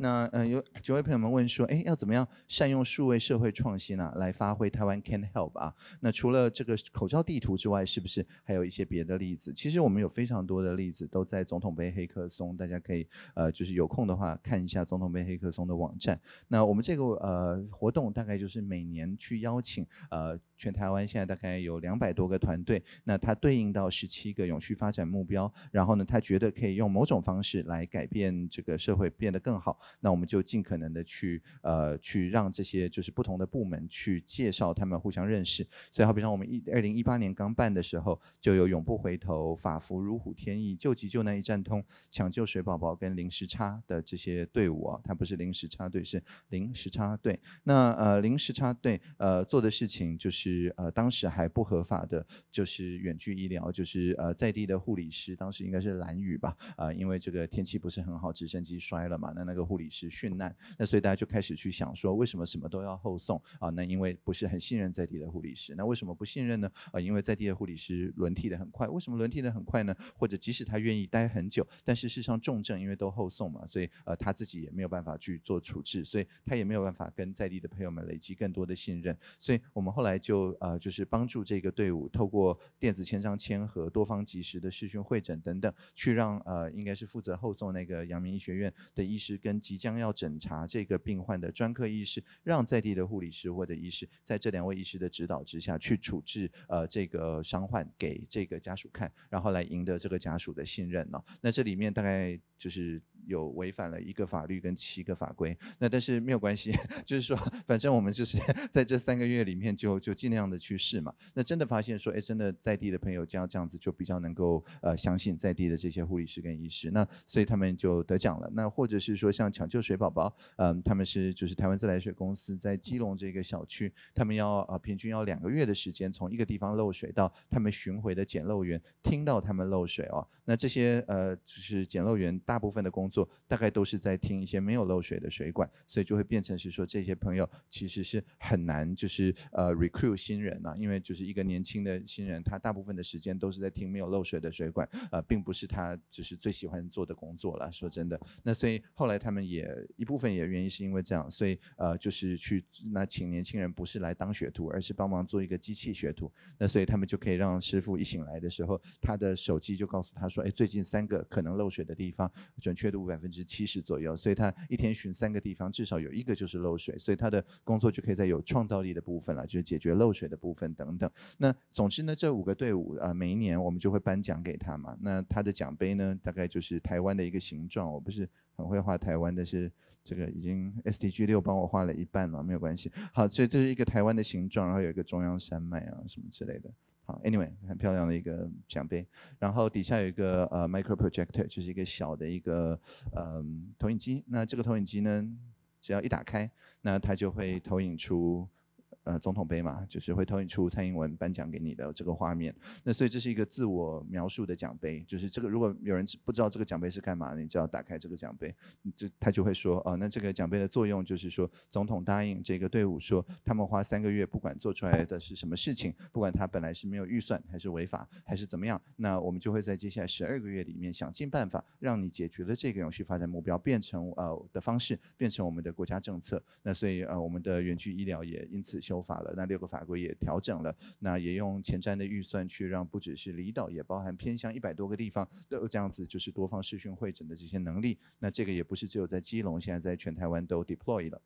那嗯，有几位朋友们问说，哎，要怎么样善用数位社会创新啊，来发挥台湾 Can Help 啊？那除了这个口罩地图之外，是不是还有一些别的例子？其实我们有非常多的例子，都在总统杯黑客松，大家可以呃，就是有空的话看一下总统杯黑客松的网站。那我们这个呃活动大概就是每年去邀请呃。全台湾现在大概有两百多个团队，那它对应到十七个永续发展目标，然后呢，它觉得可以用某种方式来改变这个社会变得更好，那我们就尽可能的去呃去让这些就是不同的部门去介绍他们互相认识。所以好比上我们一二零一八年刚办的时候，就有永不回头、法服如虎添翼、救急救难一站通、抢救水宝宝跟零时差的这些队伍啊，它不是零时差队，是零时差队。那呃零时差队呃做的事情就是。是呃，当时还不合法的，就是远距医疗，就是呃在地的护理师，当时应该是蓝雨吧，啊，因为这个天气不是很好，直升机摔了嘛，那那个护理师殉难，那所以大家就开始去想说，为什么什么都要后送啊？那因为不是很信任在地的护理师，那为什么不信任呢？啊，因为在地的护理师轮替的很快，为什么轮替的很快呢？或者即使他愿意待很久，但是事实上重症因为都后送嘛，所以呃他自己也没有办法去做处置，所以他也没有办法跟在地的朋友们累积更多的信任，所以我们后来就。呃，就是帮助这个队伍，透过电子签章签和多方及时的视讯会诊等等，去让呃，应该是负责后送那个阳明医学院的医师跟即将要诊查这个病患的专科医师，让在地的护理师或者医师，在这两位医师的指导之下去处置呃这个伤患，给这个家属看，然后来赢得这个家属的信任呢。那这里面大概就是。有违反了一个法律跟七个法规，那但是没有关系，就是说，反正我们就是 在这三个月里面就就尽量的去试嘛。那真的发现说，哎，真的在地的朋友这样这样子就比较能够呃相信在地的这些护理师跟医师，那所以他们就得奖了。那或者是说像抢救水宝宝，嗯，他们是就是台湾自来水公司在基隆这个小区，他们要呃平均要两个月的时间，从一个地方漏水到他们巡回的检漏员听到他们漏水哦，那这些呃就是检漏员大部分的工。工作大概都是在听一些没有漏水的水管，所以就会变成是说这些朋友其实是很难就是呃 recruit 新人啊，因为就是一个年轻的新人，他大部分的时间都是在听没有漏水的水管，呃，并不是他就是最喜欢做的工作了。说真的，那所以后来他们也一部分也原因是因为这样，所以呃就是去那请年轻人不是来当学徒，而是帮忙做一个机器学徒。那所以他们就可以让师傅一醒来的时候，他的手机就告诉他说，哎，最近三个可能漏水的地方，准确度。百分之七十左右，所以他一天巡三个地方，至少有一个就是漏水，所以他的工作就可以在有创造力的部分了，就是解决漏水的部分等等。那总之呢，这五个队伍啊，每一年我们就会颁奖给他嘛。那他的奖杯呢，大概就是台湾的一个形状。我不是很会画台湾的，是这个已经 S D G 六帮我画了一半了，没有关系。好，这这是一个台湾的形状，然后有一个中央山脉啊什么之类的。好，Anyway，很漂亮的一个奖杯，然后底下有一个呃 micro projector，就是一个小的一个呃投影机。那这个投影机呢，只要一打开，那它就会投影出。呃，总统杯嘛，就是会投影出蔡英文颁奖给你的这个画面。那所以这是一个自我描述的奖杯，就是这个如果有人不知道这个奖杯是干嘛的，你就要打开这个奖杯，这他就会说哦，那这个奖杯的作用就是说，总统答应这个队伍说，他们花三个月，不管做出来的是什么事情，不管他本来是没有预算还是违法还是怎么样，那我们就会在接下来十二个月里面想尽办法，让你解决了这个永续发展目标变成呃的方式，变成我们的国家政策。那所以呃，我们的园区医疗也因此修。法了，那六个法规也调整了，那也用前瞻的预算去让不只是离岛，也包含偏向一百多个地方，都有这样子就是多方视讯会诊的这些能力。那这个也不是只有在基隆，现在在全台湾都 deploy 了。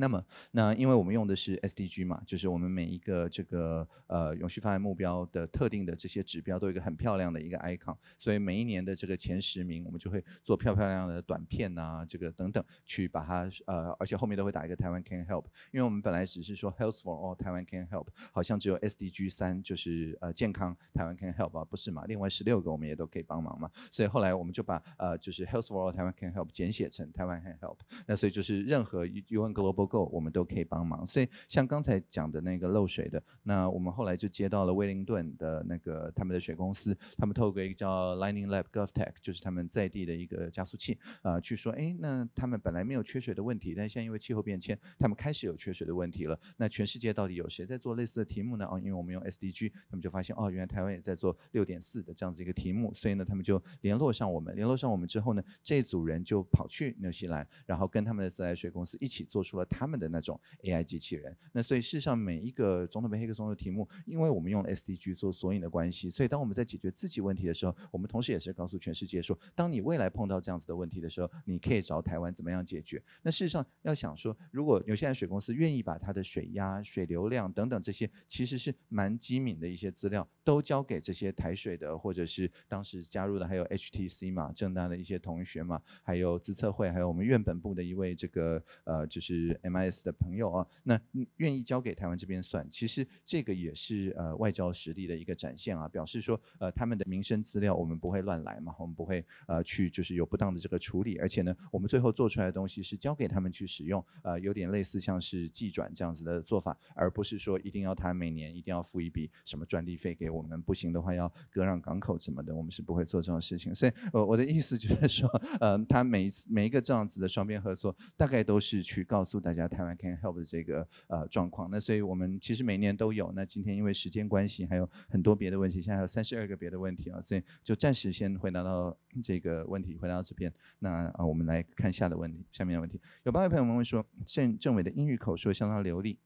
那么，那因为我们用的是 SDG 嘛，就是我们每一个这个呃永续发展目标的特定的这些指标都有一个很漂亮的一个 icon，所以每一年的这个前十名，我们就会做漂漂亮的短片呐，这个等等去把它呃，而且后面都会打一个台湾 can help，因为我们本来只是说 health for all 台湾 can help，好像只有 SDG 三就是呃健康台湾 can help 啊，不是嘛？另外十六个我们也都可以帮忙嘛，所以后来我们就把呃就是 health for all 台湾 can help 简写成台湾 can help，那所以就是任何 UN Global。够，我们都可以帮忙。所以像刚才讲的那个漏水的，那我们后来就接到了威灵顿的那个他们的水公司，他们透过一个叫 Lightning Lab Golf Tech，就是他们在地的一个加速器啊，去说，哎，那他们本来没有缺水的问题，但是现在因为气候变迁，他们开始有缺水的问题了。那全世界到底有谁在做类似的题目呢？啊，因为我们用 SDG，他们就发现哦，原来台湾也在做六点四的这样子一个题目。所以呢，他们就联络上我们，联络上我们之后呢，这组人就跑去纽西兰，然后跟他们的自来水公司一起做出了。他们的那种 AI 机器人，那所以事实上每一个总统杯黑客松的题目，因为我们用 SDG 做索引的关系，所以当我们在解决自己问题的时候，我们同时也是告诉全世界说，当你未来碰到这样子的问题的时候，你可以找台湾怎么样解决。那事实上要想说，如果有些水公司愿意把它的水压、水流量等等这些，其实是蛮机敏的一些资料，都交给这些台水的，或者是当时加入的还有 HTC 嘛，正大的一些同学嘛，还有自测会，还有我们院本部的一位这个呃就是。MIS 的朋友啊，那愿意交给台湾这边算，其实这个也是呃外交实力的一个展现啊，表示说呃他们的民生资料我们不会乱来嘛，我们不会呃去就是有不当的这个处理，而且呢我们最后做出来的东西是交给他们去使用，呃有点类似像是寄转这样子的做法，而不是说一定要他每年一定要付一笔什么专利费给我们，不行的话要割让港口什么的，我们是不会做这种事情。所以，我我的意思就是说，呃他每一次每一个这样子的双边合作，大概都是去告诉。大家台湾 Can Help 的这个呃状况，那所以我们其实每年都有。那今天因为时间关系，还有很多别的问题，现在还有三十二个别的问题啊，所以就暂时先回答到这个问题，回答到这边。那啊，我们来看下的问题，下面的问题。有八位朋友们问说，县政委的英语口说相当流利，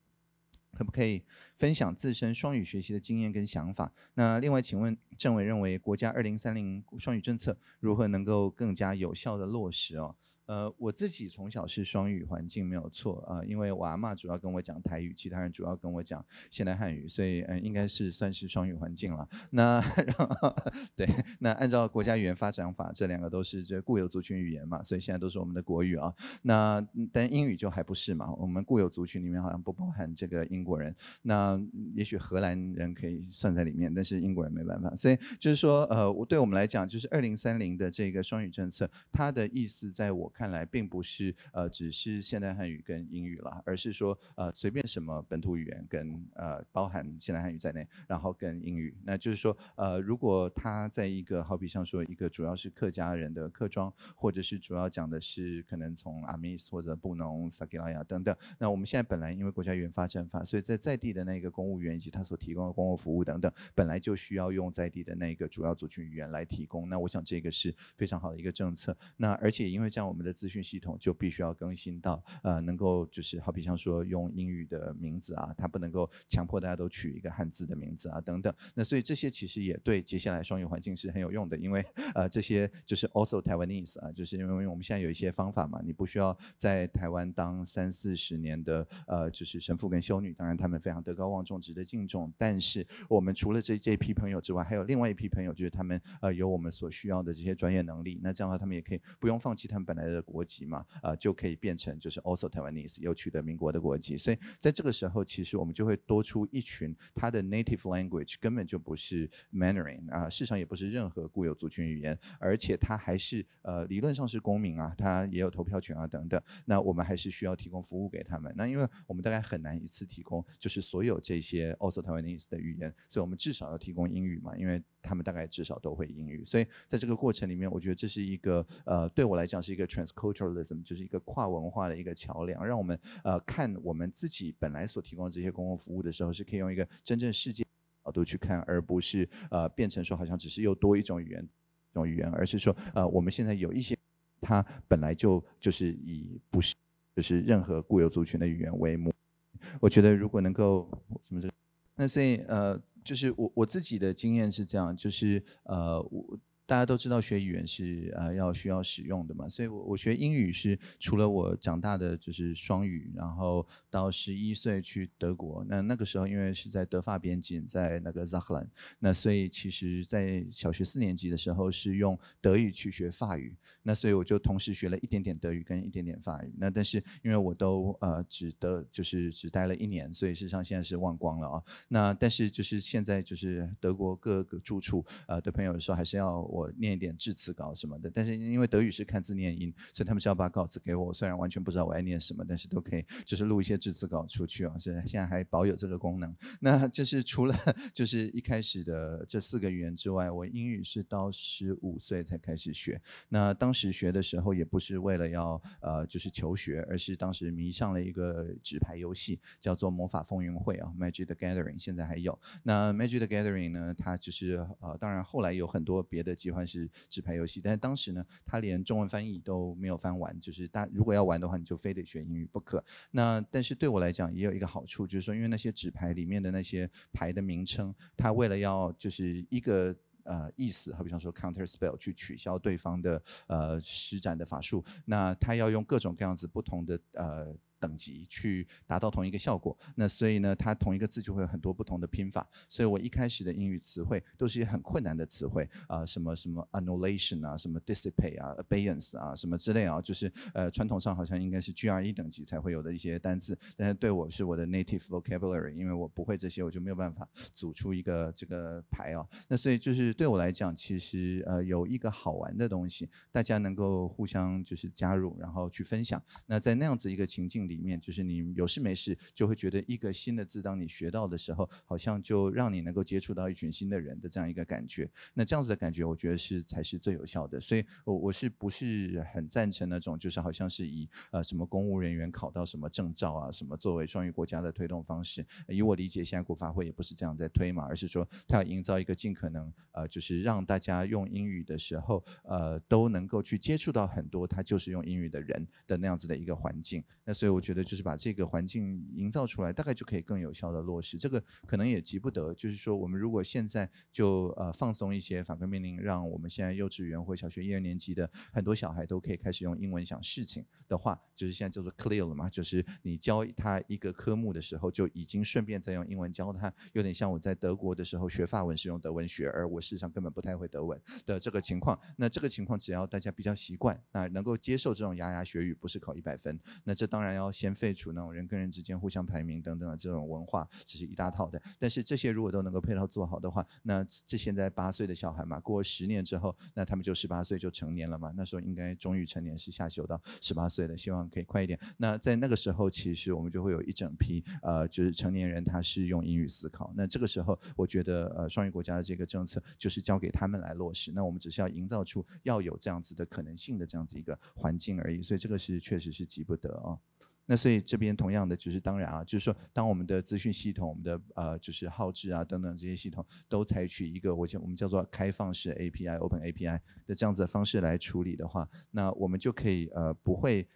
可不可以分享自身双语学习的经验跟想法？那另外，请问政委认为国家二零三零双语政策如何能够更加有效的落实哦？呃，我自己从小是双语环境，没有错啊，因为我阿妈主要跟我讲台语，其他人主要跟我讲现代汉语，所以嗯，应该是算是双语环境了。那 对，那按照国家语言发展法，这两个都是这固有族群语言嘛，所以现在都是我们的国语啊。那但英语就还不是嘛，我们固有族群里面好像不包含这个英国人，那也许荷兰人可以算在里面，但是英国人没办法。所以就是说，呃，我对我们来讲，就是二零三零的这个双语政策，它的意思在我。看来并不是呃，只是现代汉语跟英语了，而是说呃，随便什么本土语言跟呃，包含现代汉语在内，然后跟英语。那就是说呃，如果他在一个好比像说一个主要是客家人的客庄，或者是主要讲的是可能从阿斯或者布农、萨基拉雅等等，那我们现在本来因为国家原发政法，所以在在地的那个公务员以及他所提供的公共服务等等，本来就需要用在地的那个主要族群语言来提供。那我想这个是非常好的一个政策。那而且因为这样我们。的资讯系统就必须要更新到呃，能够就是好比像说用英语的名字啊，它不能够强迫大家都取一个汉字的名字啊等等。那所以这些其实也对接下来双语环境是很有用的，因为呃这些就是 also Taiwanese 啊，就是因为我们现在有一些方法嘛，你不需要在台湾当三四十年的呃就是神父跟修女，当然他们非常德高望重，值得敬重。但是我们除了这这批朋友之外，还有另外一批朋友，就是他们呃有我们所需要的这些专业能力。那这样的话，他们也可以不用放弃他们本来。的国籍嘛，呃，就可以变成就是 also Taiwanese，有取得民国的国籍，所以在这个时候，其实我们就会多出一群他的 native language 根本就不是 Mandarin 啊，事实上也不是任何固有族群语言，而且他还是呃理论上是公民啊，他也有投票权啊等等。那我们还是需要提供服务给他们。那因为我们大概很难一次提供就是所有这些 also Taiwanese 的语言，所以我们至少要提供英语嘛，因为。他们大概至少都会英语，所以在这个过程里面，我觉得这是一个呃，对我来讲是一个 transculturalism，就是一个跨文化的一个桥梁，让我们呃看我们自己本来所提供这些公共服务的时候，是可以用一个真正世界角度去看，而不是呃变成说好像只是又多一种语言，一种语言，而是说呃我们现在有一些它本来就就是以不是就是任何固有族群的语言为目，我觉得如果能够什么是，那所以呃。就是我我自己的经验是这样，就是呃我。大家都知道学语言是呃要需要使用的嘛，所以，我我学英语是除了我长大的就是双语，然后到十一岁去德国，那那个时候因为是在德法边境，在那个萨克兰，那所以其实，在小学四年级的时候是用德语去学法语，那所以我就同时学了一点点德语跟一点点法语，那但是因为我都呃只得就是只待了一年，所以事实上现在是忘光了啊，那但是就是现在就是德国各个住处呃的朋友说还是要我。我念一点致辞稿什么的，但是因为德语是看字念音，所以他们是要把稿子给我。虽然完全不知道我要念什么，但是都可以，就是录一些致辞稿出去啊。现在现在还保有这个功能。那就是除了 就是一开始的这四个语言之外，我英语是到十五岁才开始学。那当时学的时候也不是为了要呃就是求学，而是当时迷上了一个纸牌游戏，叫做魔法风云会啊 （Magic Gathering）。现在还有那 Magic Gathering 呢，它就是呃当然后来有很多别的。喜欢是纸牌游戏，但是当时呢，他连中文翻译都没有翻完，就是大如果要玩的话，你就非得学英语不可。那但是对我来讲也有一个好处，就是说因为那些纸牌里面的那些牌的名称，他为了要就是一个呃意思，好比方说 counter spell 去取消对方的呃施展的法术，那他要用各种各样子不同的呃。等级去达到同一个效果，那所以呢，它同一个字就会有很多不同的拼法。所以我一开始的英语词汇都是很困难的词汇啊，什么什么 a n n u l a t i o n 啊，什么 dissipate 啊，abeyance 啊，什么之类啊，就是呃，传统上好像应该是 GRE 等级才会有的一些单字。但是对我是我的 native vocabulary，因为我不会这些，我就没有办法组出一个这个牌啊。那所以就是对我来讲，其实呃，有一个好玩的东西，大家能够互相就是加入，然后去分享。那在那样子一个情境。里面就是你有事没事就会觉得一个新的字，当你学到的时候，好像就让你能够接触到一群新的人的这样一个感觉。那这样子的感觉，我觉得是才是最有效的。所以，我我是不是很赞成那种就是好像是以呃什么公务人员考到什么证照啊什么作为双语国家的推动方式？以我理解，现在国发会也不是这样在推嘛，而是说他要营造一个尽可能呃就是让大家用英语的时候呃都能够去接触到很多他就是用英语的人的那样子的一个环境。那所以，我。觉得就是把这个环境营造出来，大概就可以更有效的落实。这个可能也急不得，就是说我们如果现在就呃放松一些法规命令，让我们现在幼稚园或小学一二年级的很多小孩都可以开始用英文想事情的话，就是现在叫做 clear 了嘛，就是你教他一个科目的时候，就已经顺便在用英文教他，有点像我在德国的时候学法文是用德文学，而我事实上根本不太会德文的这个情况。那这个情况只要大家比较习惯，那能够接受这种牙牙学语不是考一百分，那这当然要。要先废除那种人跟人之间互相排名等等的这种文化，这是一大套的。但是这些如果都能够配套做好的话，那这现在八岁的小孩嘛，过十年之后，那他们就十八岁就成年了嘛。那时候应该终于成年是下修到十八岁的，希望可以快一点。那在那个时候，其实我们就会有一整批呃，就是成年人他是用英语思考。那这个时候，我觉得呃，双语国家的这个政策就是交给他们来落实。那我们只是要营造出要有这样子的可能性的这样子一个环境而已。所以这个是确实是急不得啊。那所以这边同样的就是当然啊，就是说当我们的资讯系统、我们的呃就是号志啊等等这些系统都采取一个我叫我们叫做开放式 API、Open API 的这样子的方式来处理的话，那我们就可以呃不会。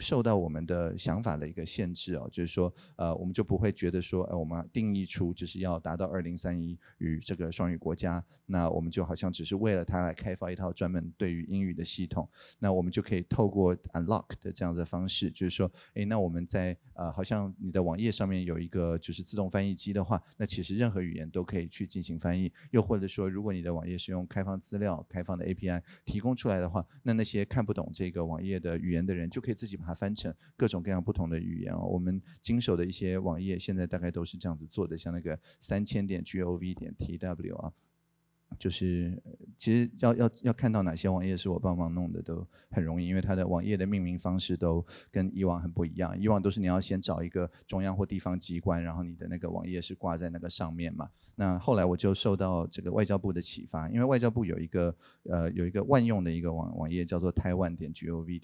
受到我们的想法的一个限制哦，就是说，呃，我们就不会觉得说，呃，我们定义出就是要达到二零三一与这个双语国家，那我们就好像只是为了它来开发一套专门对于英语的系统，那我们就可以透过 unlock 的这样的方式，就是说，诶，那我们在呃，好像你的网页上面有一个就是自动翻译机的话，那其实任何语言都可以去进行翻译，又或者说，如果你的网页是用开放资料、开放的 API 提供出来的话，那那些看不懂这个网页的语言的人就可以自己把。翻成各种各样不同的语言哦。我们经手的一些网页，现在大概都是这样子做的，像那个三千点 g o v 点 t w 啊。就是其实要要要看到哪些网页是我帮忙弄的都很容易，因为它的网页的命名方式都跟以往很不一样。以往都是你要先找一个中央或地方机关，然后你的那个网页是挂在那个上面嘛。那后来我就受到这个外交部的启发，因为外交部有一个呃有一个万用的一个网网页叫做 taiwan.gov.tw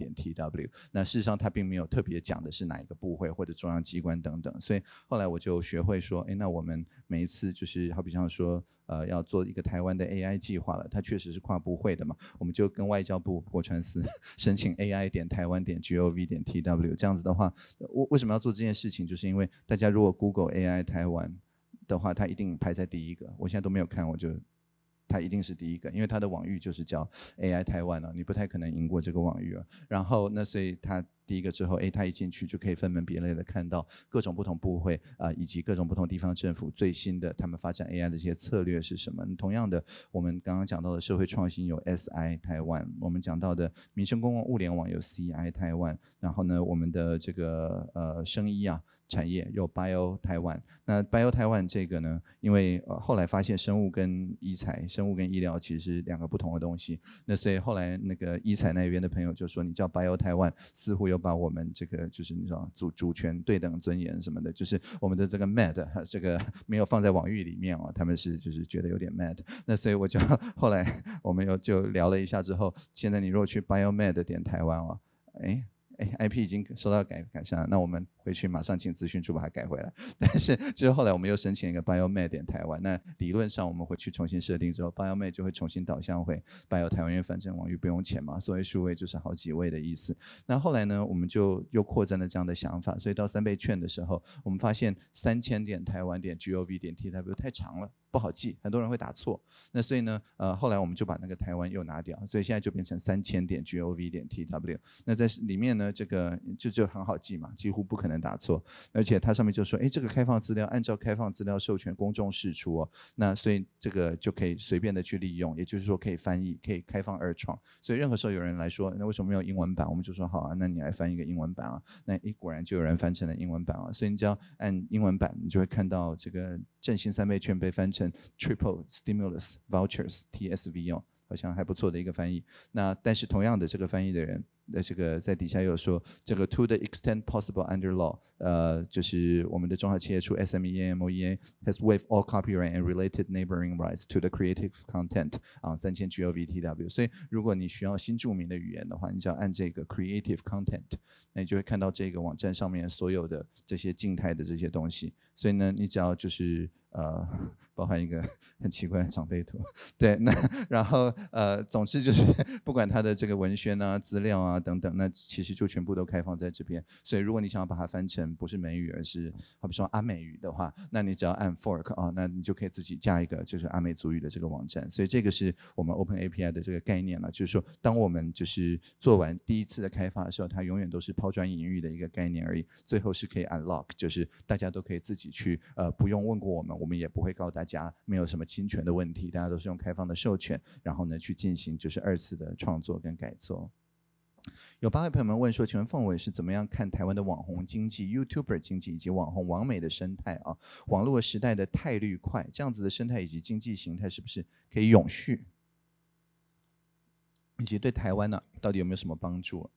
点。那事实上它并没有特别讲的是哪一个部会或者中央机关等等，所以后来我就学会说，哎，那我们每一次就是好比像说。呃，要做一个台湾的 AI 计划了，它确实是跨部会的嘛，我们就跟外交部国传司 申请 AI 点台湾点 gov 点 tw 这样子的话，我为什么要做这件事情？就是因为大家如果 Google AI 台湾的话，它一定排在第一个。我现在都没有看，我就。它一定是第一个，因为它的网域就是叫 AI 台湾了，你不太可能赢过这个网域啊。然后那所以它第一个之后，诶，它一进去就可以分门别类的看到各种不同部会啊，以及各种不同地方政府最新的他们发展 AI 的这些策略是什么。同样的，我们刚刚讲到的社会创新有 SI 台湾，我们讲到的民生公共物联网有 CI 台湾，然后呢，我们的这个呃生医啊。产业有 Bio Taiwan，那 Bio Taiwan 这个呢，因为呃后来发现生物跟医材、生物跟医疗其实是两个不同的东西，那所以后来那个医材那边的朋友就说，你叫 Bio Taiwan 似乎又把我们这个就是你知道主主权、对等、尊严什么的，就是我们的这个 m a d 这个没有放在网域里面哦，他们是就是觉得有点 Mad。那所以我就后来我们又就聊了一下之后，现在你如果去 Bio Med 点台湾哦，哎哎 IP 已经收到改改善了，那我们。回去马上请资讯处把它改回来，但是就是后来我们又申请一个 BioMed 点台湾，那理论上我们会去重新设定之后，b i o m e d 就会重新导向回 Bio 台湾，因为反正网域不用钱嘛，所以数位就是好几位的意思。那后来呢，我们就又扩展了这样的想法，所以到三倍券的时候，我们发现三千点台湾点 G O V 点 T W 太长了，不好记，很多人会打错。那所以呢，呃，后来我们就把那个台湾又拿掉，所以现在就变成三千点 G O V 点 T W。那在里面呢，这个就就很好记嘛，几乎不可能。打错，而且它上面就说，哎，这个开放资料按照开放资料授权公众释出，哦，那所以这个就可以随便的去利用，也就是说可以翻译，可以开放二创。所以任何时候有人来说，那为什么有英文版？我们就说好啊，那你来翻一个英文版啊。那一果然就有人翻成了英文版啊。所以你只要按英文版，你就会看到这个振兴三倍券被翻成 triple stimulus vouchers TSV 哦。好像还不错的一个翻译。那但是同样的，这个翻译的人，在这个在底下又说，这个 “to the extent possible under law”，呃，就是我们的中小企业出 SMEMOEA has waived all copyright and related neighboring rights to the creative content。啊，三千 g o v t w 所以如果你需要新著名的语言的话，你只要按这个 “creative content”，那你就会看到这个网站上面所有的这些静态的这些东西。所以呢，你只要就是呃。包含一个 很奇怪的长辈图，对，那然后呃，总之就是 不管他的这个文宣啊、资料啊等等，那其实就全部都开放在这边。所以如果你想要把它翻成不是美语，而是好比说阿美语的话，那你只要按 fork 啊，那你就可以自己加一个就是阿美族语的这个网站。所以这个是我们 Open API 的这个概念了，就是说当我们就是做完第一次的开发的时候，它永远都是抛砖引玉的一个概念而已。最后是可以 unlock，就是大家都可以自己去呃，不用问过我们，我们也不会告家。家没有什么侵权的问题，大家都是用开放的授权，然后呢去进行就是二次的创作跟改作。有八位朋友们问说，请问凤伟是怎么样看台湾的网红经济、YouTuber 经济以及网红网美的生态啊？网络时代的泰率快，这样子的生态以及经济形态是不是可以永续？以及对台湾呢，到底有没有什么帮助？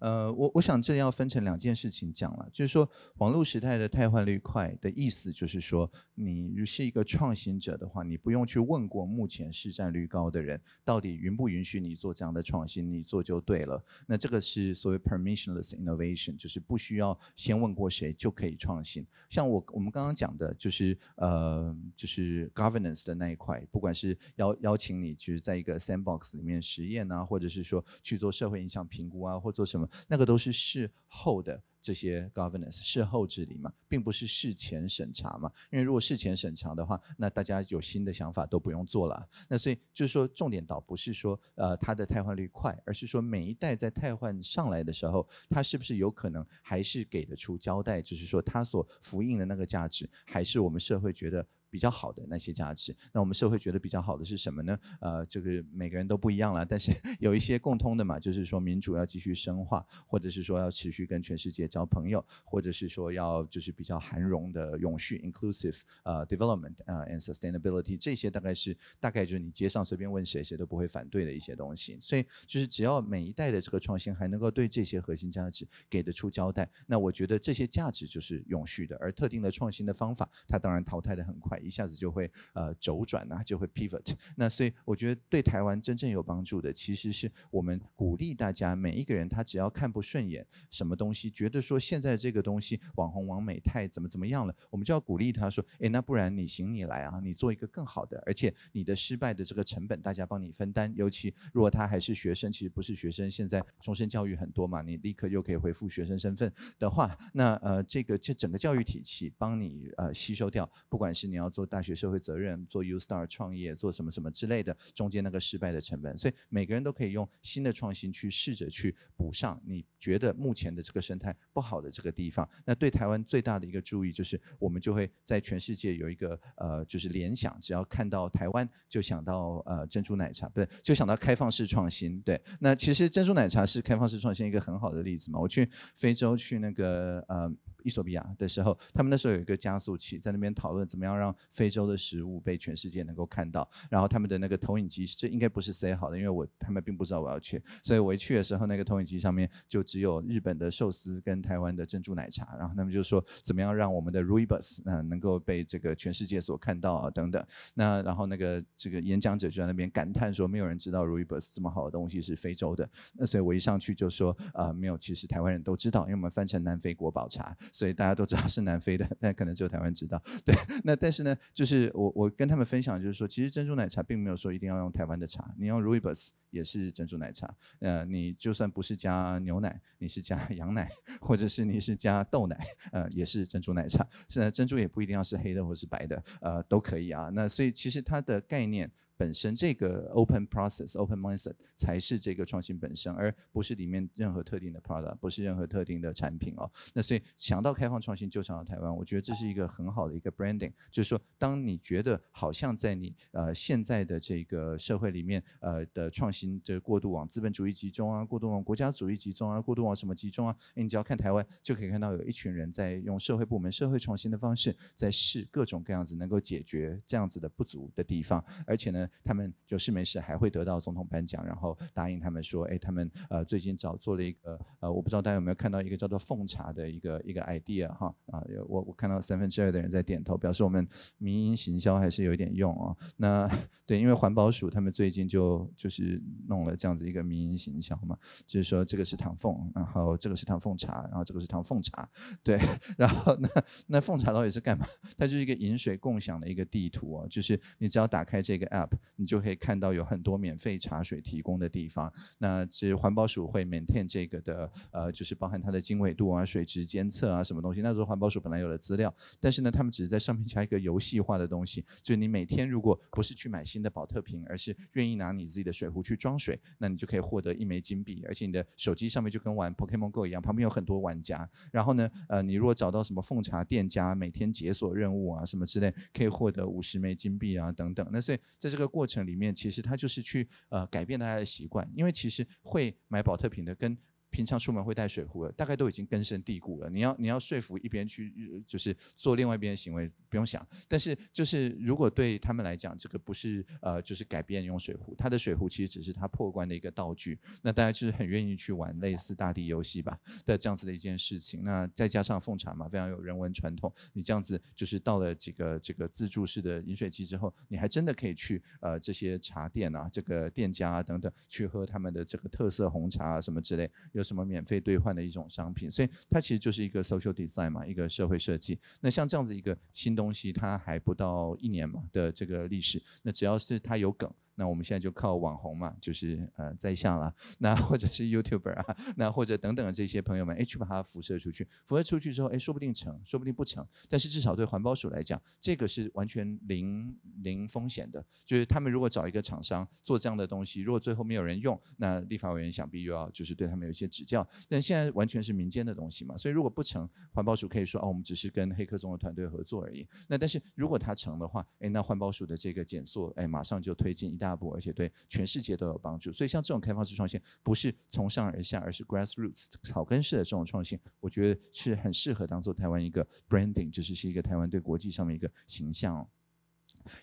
呃，我我想这里要分成两件事情讲了，就是说网络时代的太快、率快的意思，就是说你是一个创新者的话，你不用去问过目前市占率高的人到底允不允许你做这样的创新，你做就对了。那这个是所谓 permissionless innovation，就是不需要先问过谁就可以创新。像我我们刚刚讲的，就是呃，就是 governance 的那一块，不管是邀邀请你，就是在一个 sandbox 里面实验啊，或者是说去做社会影响评估啊，或做什么。那个都是事后的这些 governance 事后治理嘛，并不是事前审查嘛。因为如果事前审查的话，那大家有新的想法都不用做了。那所以就是说，重点倒不是说，呃，它的汰换率快，而是说每一代在汰换上来的时候，它是不是有可能还是给得出交代，就是说它所复印的那个价值，还是我们社会觉得。比较好的那些价值，那我们社会觉得比较好的是什么呢？呃，这个每个人都不一样了，但是 有一些共通的嘛，就是说民主要继续深化，或者是说要持续跟全世界交朋友，或者是说要就是比较含容的永续 （inclusive） 呃，development 啊，and sustainability 这些大概是大概就是你街上随便问谁，谁都不会反对的一些东西。所以就是只要每一代的这个创新还能够对这些核心价值给得出交代，那我觉得这些价值就是永续的。而特定的创新的方法，它当然淘汰的很快。一下子就会呃周转啊，就会 pivot。那所以我觉得对台湾真正有帮助的，其实是我们鼓励大家每一个人，他只要看不顺眼什么东西，觉得说现在这个东西网红王美太怎么怎么样了，我们就要鼓励他说，哎，那不然你行你来啊，你做一个更好的，而且你的失败的这个成本大家帮你分担。尤其如果他还是学生，其实不是学生，现在终身教育很多嘛，你立刻又可以恢复学生身份的话，那呃这个这整个教育体系帮你呃吸收掉，不管是你要。做大学社会责任，做 u s t a r 创业，做什么什么之类的，中间那个失败的成本，所以每个人都可以用新的创新去试着去补上你觉得目前的这个生态不好的这个地方。那对台湾最大的一个注意就是，我们就会在全世界有一个呃，就是联想，只要看到台湾就想到呃珍珠奶茶，不是就想到开放式创新。对，那其实珍珠奶茶是开放式创新一个很好的例子嘛。我去非洲去那个呃，伊索比亚的时候，他们那时候有一个加速器，在那边讨论怎么样让非洲的食物被全世界能够看到，然后他们的那个投影机，这应该不是塞好的，因为我他们并不知道我要去，所以我一去的时候，那个投影机上面就只有日本的寿司跟台湾的珍珠奶茶，然后他们就说怎么样让我们的 Ruibus 嗯能够被这个全世界所看到啊等等。那然后那个这个演讲者就在那边感叹说，没有人知道 Ruibus 这么好的东西是非洲的。那所以我一上去就说啊，没有，其实台湾人都知道，因为我们翻成南非国宝茶，所以大家都知道是南非的，但可能只有台湾知道。对，那但是。那就是我我跟他们分享，就是说，其实珍珠奶茶并没有说一定要用台湾的茶，你用 Louis 斯也是珍珠奶茶。呃，你就算不是加牛奶，你是加 羊奶，或者是你是加豆奶，呃，也是珍珠奶茶。现在珍珠也不一定要是黑的或是白的，呃，都可以啊。那所以其实它的概念。本身这个 open process、open mindset 才是这个创新本身，而不是里面任何特定的 product，不是任何特定的产品哦。那所以想到开放创新，就想到台湾，我觉得这是一个很好的一个 branding，就是说，当你觉得好像在你呃现在的这个社会里面，呃的创新的过度往资本主义集中啊，过度往国家主义集中啊，过度往什么集中啊，你只要看台湾就可以看到有一群人在用社会部门、社会创新的方式，在试各种各样子能够解决这样子的不足的地方，而且呢。他们有事没事还会得到总统颁奖，然后答应他们说，哎，他们呃最近找做了一个呃，我不知道大家有没有看到一个叫做“凤茶”的一个一个 idea 哈啊，我我看到三分之二的人在点头，表示我们民营行销还是有一点用啊。那对，因为环保署他们最近就就是弄了这样子一个民营行销嘛，就是说这个是唐凤，然后这个是唐凤茶，然后这个是唐凤茶，对，然后那那凤茶到底是干嘛？它就是一个饮水共享的一个地图哦，就是你只要打开这个 app。你就可以看到有很多免费茶水提供的地方。那这环保署会每天这个的，呃，就是包含它的经纬度啊、水质监测啊什么东西。那是环保署本来有的资料，但是呢，他们只是在上面加一个游戏化的东西。就是你每天如果不是去买新的保特瓶，而是愿意拿你自己的水壶去装水，那你就可以获得一枚金币，而且你的手机上面就跟玩 Pokemon Go 一样，旁边有很多玩家。然后呢，呃，你如果找到什么奉茶店家，每天解锁任务啊什么之类，可以获得五十枚金币啊等等。那所以在这个过程里面，其实他就是去呃改变大家的习惯，因为其实会买保特瓶的跟。平常出门会带水壶的，大概都已经根深蒂固了。你要你要说服一边去，就是做另外一边的行为，不用想。但是就是如果对他们来讲，这个不是呃，就是改变用水壶，他的水壶其实只是他破关的一个道具。那大家就是很愿意去玩类似大地游戏吧的这样子的一件事情。那再加上奉茶嘛，非常有人文传统。你这样子就是到了这个这个自助式的饮水机之后，你还真的可以去呃这些茶店啊，这个店家啊等等去喝他们的这个特色红茶啊什么之类。什么免费兑换的一种商品，所以它其实就是一个 social design 嘛，一个社会设计。那像这样子一个新东西，它还不到一年嘛的这个历史，那只要是它有梗。那我们现在就靠网红嘛，就是呃，在线了，那或者是 YouTuber 啊，那或者等等的这些朋友们，哎，去把它辐射出去，辐射出去之后，哎，说不定成，说不定不成，但是至少对环保署来讲，这个是完全零零风险的，就是他们如果找一个厂商做这样的东西，如果最后没有人用，那立法委员想必又要就是对他们有一些指教。但现在完全是民间的东西嘛，所以如果不成，环保署可以说哦，我们只是跟黑客综合团队合作而已。那但是如果它成的话，哎，那环保署的这个检速，哎，马上就推进一大。大步，而且对全世界都有帮助。所以像这种开放式创新，不是从上而下，而是 grassroots 草根式的这种创新，我觉得是很适合当做台湾一个 branding，就是是一个台湾对国际上面一个形象。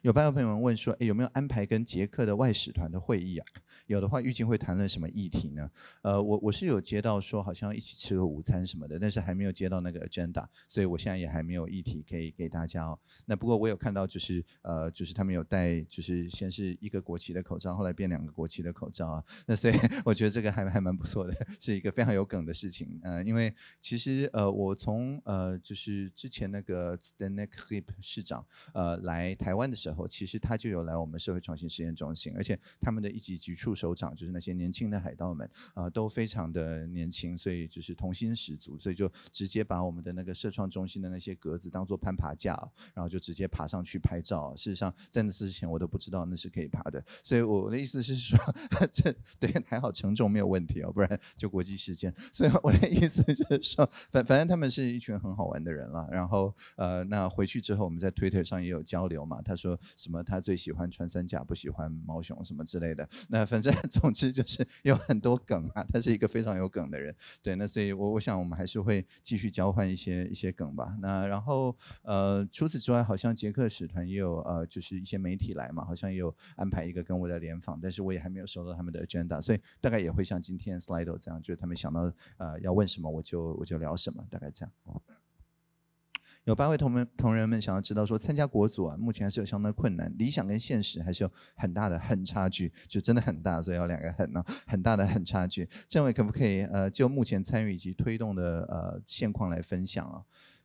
有友朋友们问说，有没有安排跟捷克的外使团的会议啊？有的话，预计会谈论什么议题呢？呃，我我是有接到说，好像一起吃个午餐什么的，但是还没有接到那个 agenda，所以我现在也还没有议题可以给大家哦。那不过我有看到，就是呃，就是他们有戴，就是先是一个国旗的口罩，后来变两个国旗的口罩啊。那所以我觉得这个还还蛮不错的，是一个非常有梗的事情。呃，因为其实呃，我从呃，就是之前那个 Stanekhip 市长呃来台湾。的时候，其实他就有来我们社会创新实验中心，而且他们的一级局处首长，就是那些年轻的海盗们，啊，都非常的年轻，所以就是童心十足，所以就直接把我们的那个社创中心的那些格子当做攀爬架，然后就直接爬上去拍照。事实上，在那次之前我都不知道那是可以爬的，所以我的意思是说，这对还好承重没有问题哦，不然就国际事件。所以我的意思就是说，反反正他们是一群很好玩的人了。然后呃，那回去之后我们在 Twitter 上也有交流嘛，他。说什么他最喜欢穿山甲，不喜欢猫熊什么之类的。那反正 总之就是有很多梗啊，他是一个非常有梗的人。对，那所以，我我想我们还是会继续交换一些一些梗吧。那然后呃，除此之外，好像杰克使团也有呃，就是一些媒体来嘛，好像也有安排一个跟我的联访，但是我也还没有收到他们的 agenda，所以大概也会像今天 s l i d o 这样，就是他们想到呃要问什么，我就我就聊什么，大概这样。有八位同门同仁们想要知道，说参加国足啊，目前还是有相当困难，理想跟现实还是有很大的很差距，就真的很大，所以有两个很呢很大的很差距。政委可不可以呃，就目前参与以及推动的呃现况来分享啊？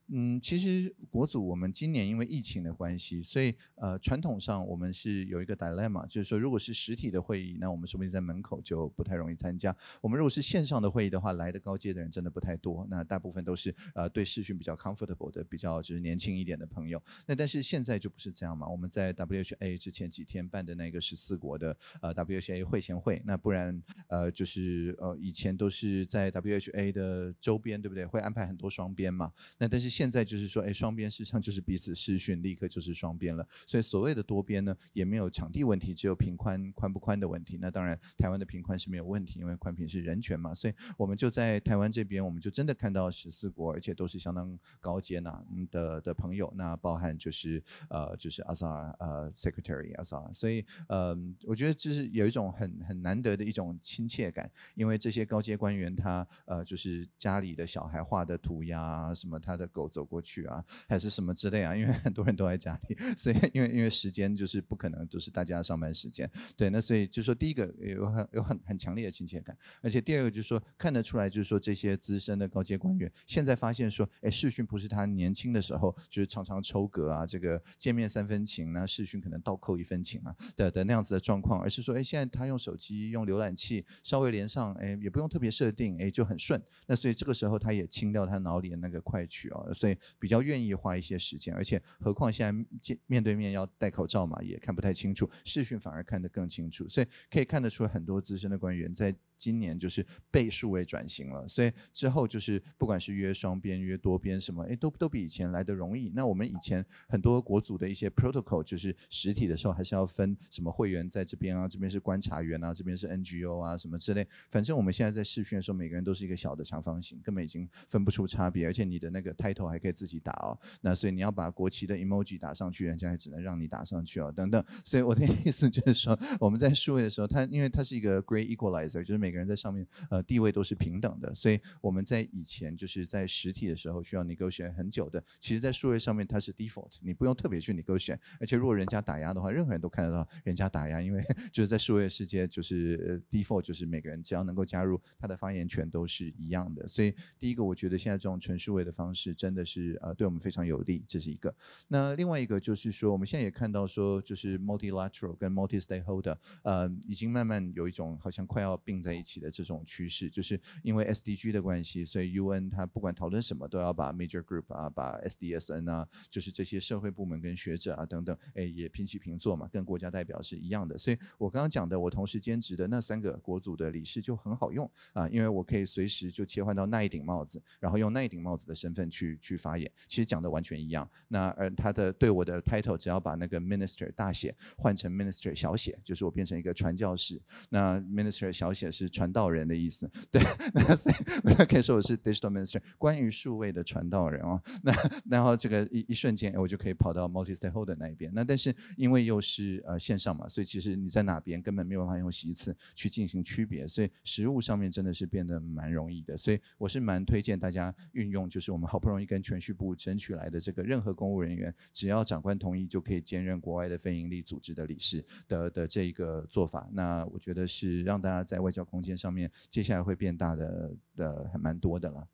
嗯，其实国组我们今年因为疫情的关系，所以呃，传统上我们是有一个 dilemma，就是说如果是实体的会议，那我们说不定在门口就不太容易参加。我们如果是线上的会议的话，来的高阶的人真的不太多，那大部分都是呃对视讯比较 comfortable 的，比较就是年轻一点的朋友。那但是现在就不是这样嘛，我们在 WHA 之前几天办的那个十四国的呃 WHA 会前会，那不然呃就是呃以前都是在 WHA 的周边对不对？会安排很多双边嘛。那但是。现在就是说，哎，双边事实上就是彼此视讯，立刻就是双边了。所以所谓的多边呢，也没有场地问题，只有平宽宽不宽的问题。那当然，台湾的平宽是没有问题，因为宽平是人权嘛。所以我们就在台湾这边，我们就真的看到十四国，而且都是相当高阶呢的的朋友。那包含就是呃，就是阿萨呃，Secretary 阿萨。所以呃，我觉得就是有一种很很难得的一种亲切感，因为这些高阶官员他呃，就是家里的小孩画的涂鸦什么，他的狗。走过去啊，还是什么之类啊？因为很多人都在家里，所以因为因为时间就是不可能都是大家上班时间。对，那所以就说第一个有很有很很强烈的亲切感，而且第二个就是说看得出来，就是说这些资深的高阶官员现在发现说，哎，视讯不是他年轻的时候就是常常抽格啊，这个见面三分情那视讯可能倒扣一分情啊的的那样子的状况，而是说，哎，现在他用手机用浏览器稍微连上，哎，也不用特别设定，哎，就很顺。那所以这个时候他也清掉他脑里的那个快取啊。所以比较愿意花一些时间，而且何况现在面对面要戴口罩嘛，也看不太清楚，视讯反而看得更清楚，所以可以看得出很多资深的官员在。今年就是被数位转型了，所以之后就是不管是约双边、约多边什么，哎，都都比以前来的容易。那我们以前很多国组的一些 protocol，就是实体的时候，还是要分什么会员在这边啊，这边是观察员啊，这边是 NGO 啊，什么之类。反正我们现在在试训的时候，每个人都是一个小的长方形，根本已经分不出差别，而且你的那个 title 还可以自己打哦。那所以你要把国旗的 emoji 打上去，人家也只能让你打上去哦，等等。所以我的意思就是说，我们在数位的时候，它因为它是一个 great equalizer，就是。每个人在上面，呃，地位都是平等的，所以我们在以前就是在实体的时候需要 negotiate 很久的。其实，在数位上面它是 default，你不用特别去 negotiate。而且如果人家打压的话，任何人都看得到人家打压，因为 就是在数位世界，就是 default，就是每个人只要能够加入，他的发言权都是一样的。所以第一个，我觉得现在这种纯数位的方式真的是呃对我们非常有利，这是一个。那另外一个就是说，我们现在也看到说，就是 multilateral 跟 multi-stakeholder，呃，已经慢慢有一种好像快要并在一起的这种趋势，就是因为 SDG 的关系，所以 UN 它不管讨论什么，都要把 major group 啊，把 SDSN 啊，就是这些社会部门跟学者啊等等，哎，也平起平坐嘛，跟国家代表是一样的。所以我刚刚讲的，我同时兼职的那三个国组的理事就很好用啊，因为我可以随时就切换到那一顶帽子，然后用那一顶帽子的身份去去发言，其实讲的完全一样。那而他的对我的 title 只要把那个 minister 大写换成 minister 小写，就是我变成一个传教士。那 minister 小写是。传道人的意思，对，那可以说我是 digital minister，关于数位的传道人哦。那然后这个一一瞬间，我就可以跑到 multi s t a k e hold 那一边。那但是因为又是呃线上嘛，所以其实你在哪边根本没有办法用席次去进行区别，所以实物上面真的是变得蛮容易的。所以我是蛮推荐大家运用，就是我们好不容易跟全序部争取来的这个，任何公务人员只要长官同意就可以兼任国外的非营利组织的理事的的这一个做法。那我觉得是让大家在外交空间上面，接下来会变大的，的还蛮多的了。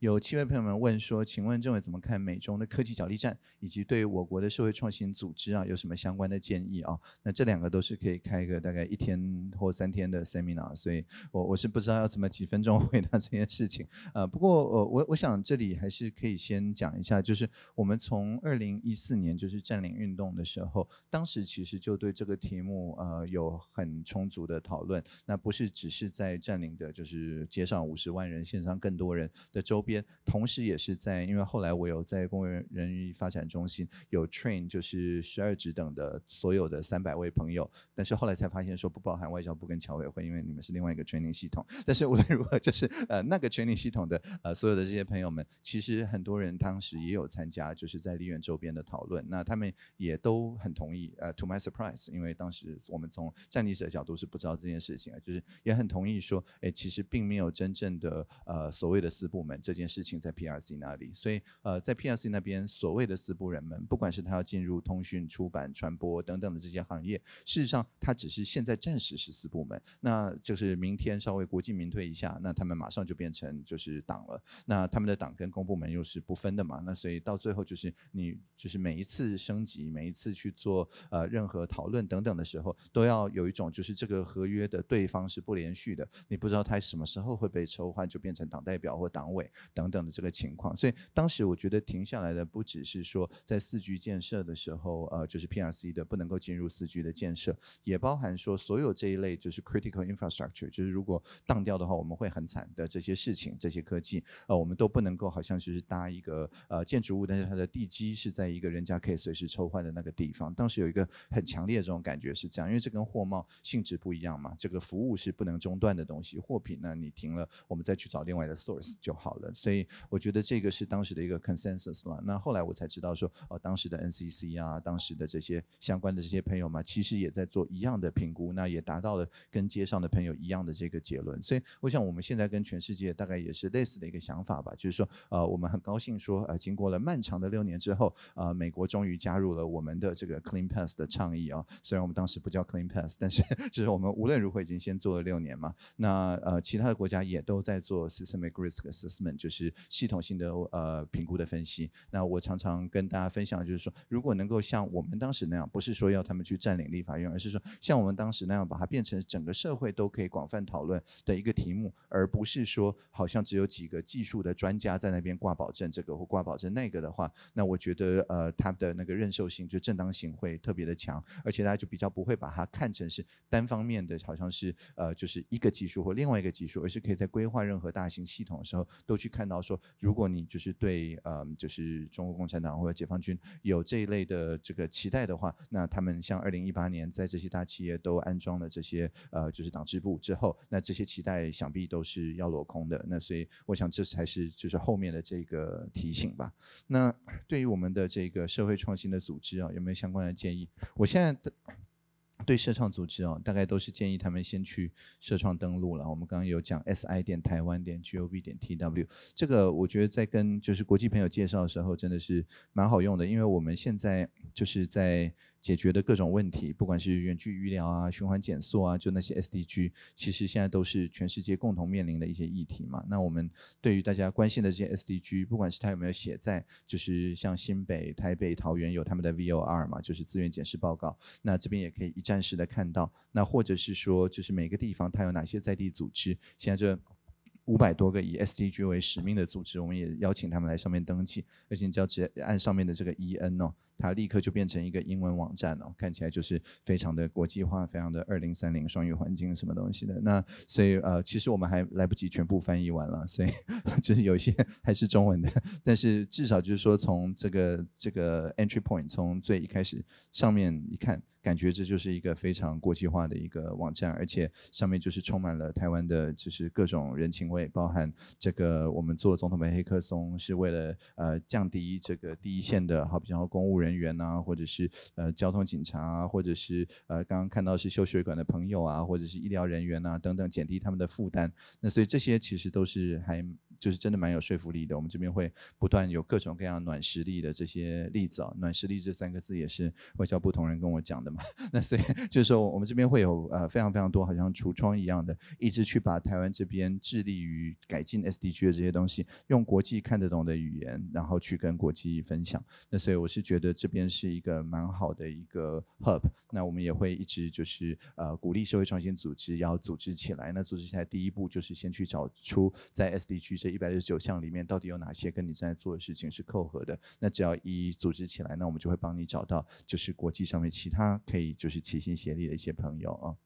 有七位朋友们问说：“请问政委怎么看美中的科技角力战，以及对我国的社会创新组织啊有什么相关的建议啊？”那这两个都是可以开一个大概一天或三天的 seminar，所以我我是不知道要怎么几分钟 回答这件事情呃，不过我我我想这里还是可以先讲一下，就是我们从二零一四年就是占领运动的时候，当时其实就对这个题目呃有很充足的讨论，那不是只是在占领的，就是街上五十万人，线上更多人的周。边，同时也是在，因为后来我有在公务员人员发展中心有 train，就是十二职等的所有的三百位朋友，但是后来才发现说不包含外交部跟侨委会，因为你们是另外一个 training 系统。但是无论如何，就是呃那个 training 系统的呃所有的这些朋友们，其实很多人当时也有参加，就是在立院周边的讨论，那他们也都很同意。呃，to my surprise，因为当时我们从站立者角度是不知道这件事情啊，就是也很同意说，哎，其实并没有真正的呃所谓的四部门这。这件事情在 P R C 那里，所以呃，在 P R C 那边所谓的四部人们，不管是他要进入通讯、出版、传播等等的这些行业，事实上他只是现在暂时是四部门，那就是明天稍微国进民退一下，那他们马上就变成就是党了。那他们的党跟公部门又是不分的嘛，那所以到最后就是你就是每一次升级、每一次去做呃任何讨论等等的时候，都要有一种就是这个合约的对方是不连续的，你不知道他什么时候会被抽换就变成党代表或党委。等等的这个情况，所以当时我觉得停下来的不只是说在四 G 建设的时候，呃，就是 P R C 的不能够进入四 G 的建设，也包含说所有这一类就是 critical infrastructure，就是如果当掉的话，我们会很惨的这些事情，这些科技，呃，我们都不能够好像就是搭一个呃建筑物，但是它的地基是在一个人家可以随时抽换的那个地方。当时有一个很强烈的这种感觉是这样，因为这跟货贸性质不一样嘛，这个服务是不能中断的东西，货品呢你停了，我们再去找另外的 source 就好了。所以我觉得这个是当时的一个 consensus 了。那后来我才知道说，呃，当时的 NCC 啊，当时的这些相关的这些朋友嘛，其实也在做一样的评估，那也达到了跟街上的朋友一样的这个结论。所以我想我们现在跟全世界大概也是类似的一个想法吧，就是说，呃，我们很高兴说，呃，经过了漫长的六年之后，呃，美国终于加入了我们的这个 Clean Pass 的倡议啊。虽然我们当时不叫 Clean Pass，但是就是我们无论如何已经先做了六年嘛。那呃，其他的国家也都在做 Systemic Risk Assessment 就。就是系统性的呃评估的分析。那我常常跟大家分享，就是说，如果能够像我们当时那样，不是说要他们去占领立法院，而是说像我们当时那样，把它变成整个社会都可以广泛讨论的一个题目，而不是说好像只有几个技术的专家在那边挂保证这个或挂保证那个的话，那我觉得呃，它的那个认受性就正当性会特别的强，而且大家就比较不会把它看成是单方面的，好像是呃就是一个技术或另外一个技术，而是可以在规划任何大型系统的时候都去。看到说，如果你就是对，嗯，就是中国共产党或者解放军有这一类的这个期待的话，那他们像二零一八年在这些大企业都安装了这些呃，就是党支部之后，那这些期待想必都是要落空的。那所以，我想这才是就是后面的这个提醒吧。那对于我们的这个社会创新的组织啊，有没有相关的建议？我现在的。对社创组织哦，大概都是建议他们先去社创登录了。我们刚刚有讲 s i 点台湾点 g o V 点 t w，这个我觉得在跟就是国际朋友介绍的时候，真的是蛮好用的，因为我们现在就是在。解决的各种问题，不管是远距医疗啊、循环减速啊，就那些 SDG，其实现在都是全世界共同面临的一些议题嘛。那我们对于大家关心的这些 SDG，不管是它有没有写在，就是像新北、台北、桃园有他们的 VOR 嘛，就是资源检视报告。那这边也可以一站式的看到。那或者是说，就是每个地方它有哪些在地组织，现在这五百多个以 SDG 为使命的组织，我们也邀请他们来上面登记，而且你只要直接按上面的这个 EN 哦。它立刻就变成一个英文网站哦，看起来就是非常的国际化，非常的二零三零双语环境什么东西的。那所以呃，其实我们还来不及全部翻译完了，所以 就是有一些 还是中文的。但是至少就是说，从这个这个 entry point，从最一开始上面一看，感觉这就是一个非常国际化的一个网站，而且上面就是充满了台湾的，就是各种人情味，包含这个我们做总统杯黑客松是为了呃降低这个第一线的，好比说公务人。人员啊，或者是呃交通警察啊，或者是呃刚刚看到是修水管的朋友啊，或者是医疗人员啊等等，减低他们的负担。那所以这些其实都是还。就是真的蛮有说服力的。我们这边会不断有各种各样暖实力的这些例子哦。暖实力这三个字也是外交不同人跟我讲的嘛。那所以就是说，我们这边会有呃非常非常多好像橱窗一样的，一直去把台湾这边致力于改进 SDG 的这些东西，用国际看得懂的语言，然后去跟国际分享。那所以我是觉得这边是一个蛮好的一个 hub。那我们也会一直就是呃鼓励社会创新组织要组织起来。那组织起来第一步就是先去找出在 SDG 这。一百六十九项里面到底有哪些跟你正在做的事情是扣合的？那只要一一组织起来，那我们就会帮你找到，就是国际上面其他可以就是齐心协力的一些朋友啊。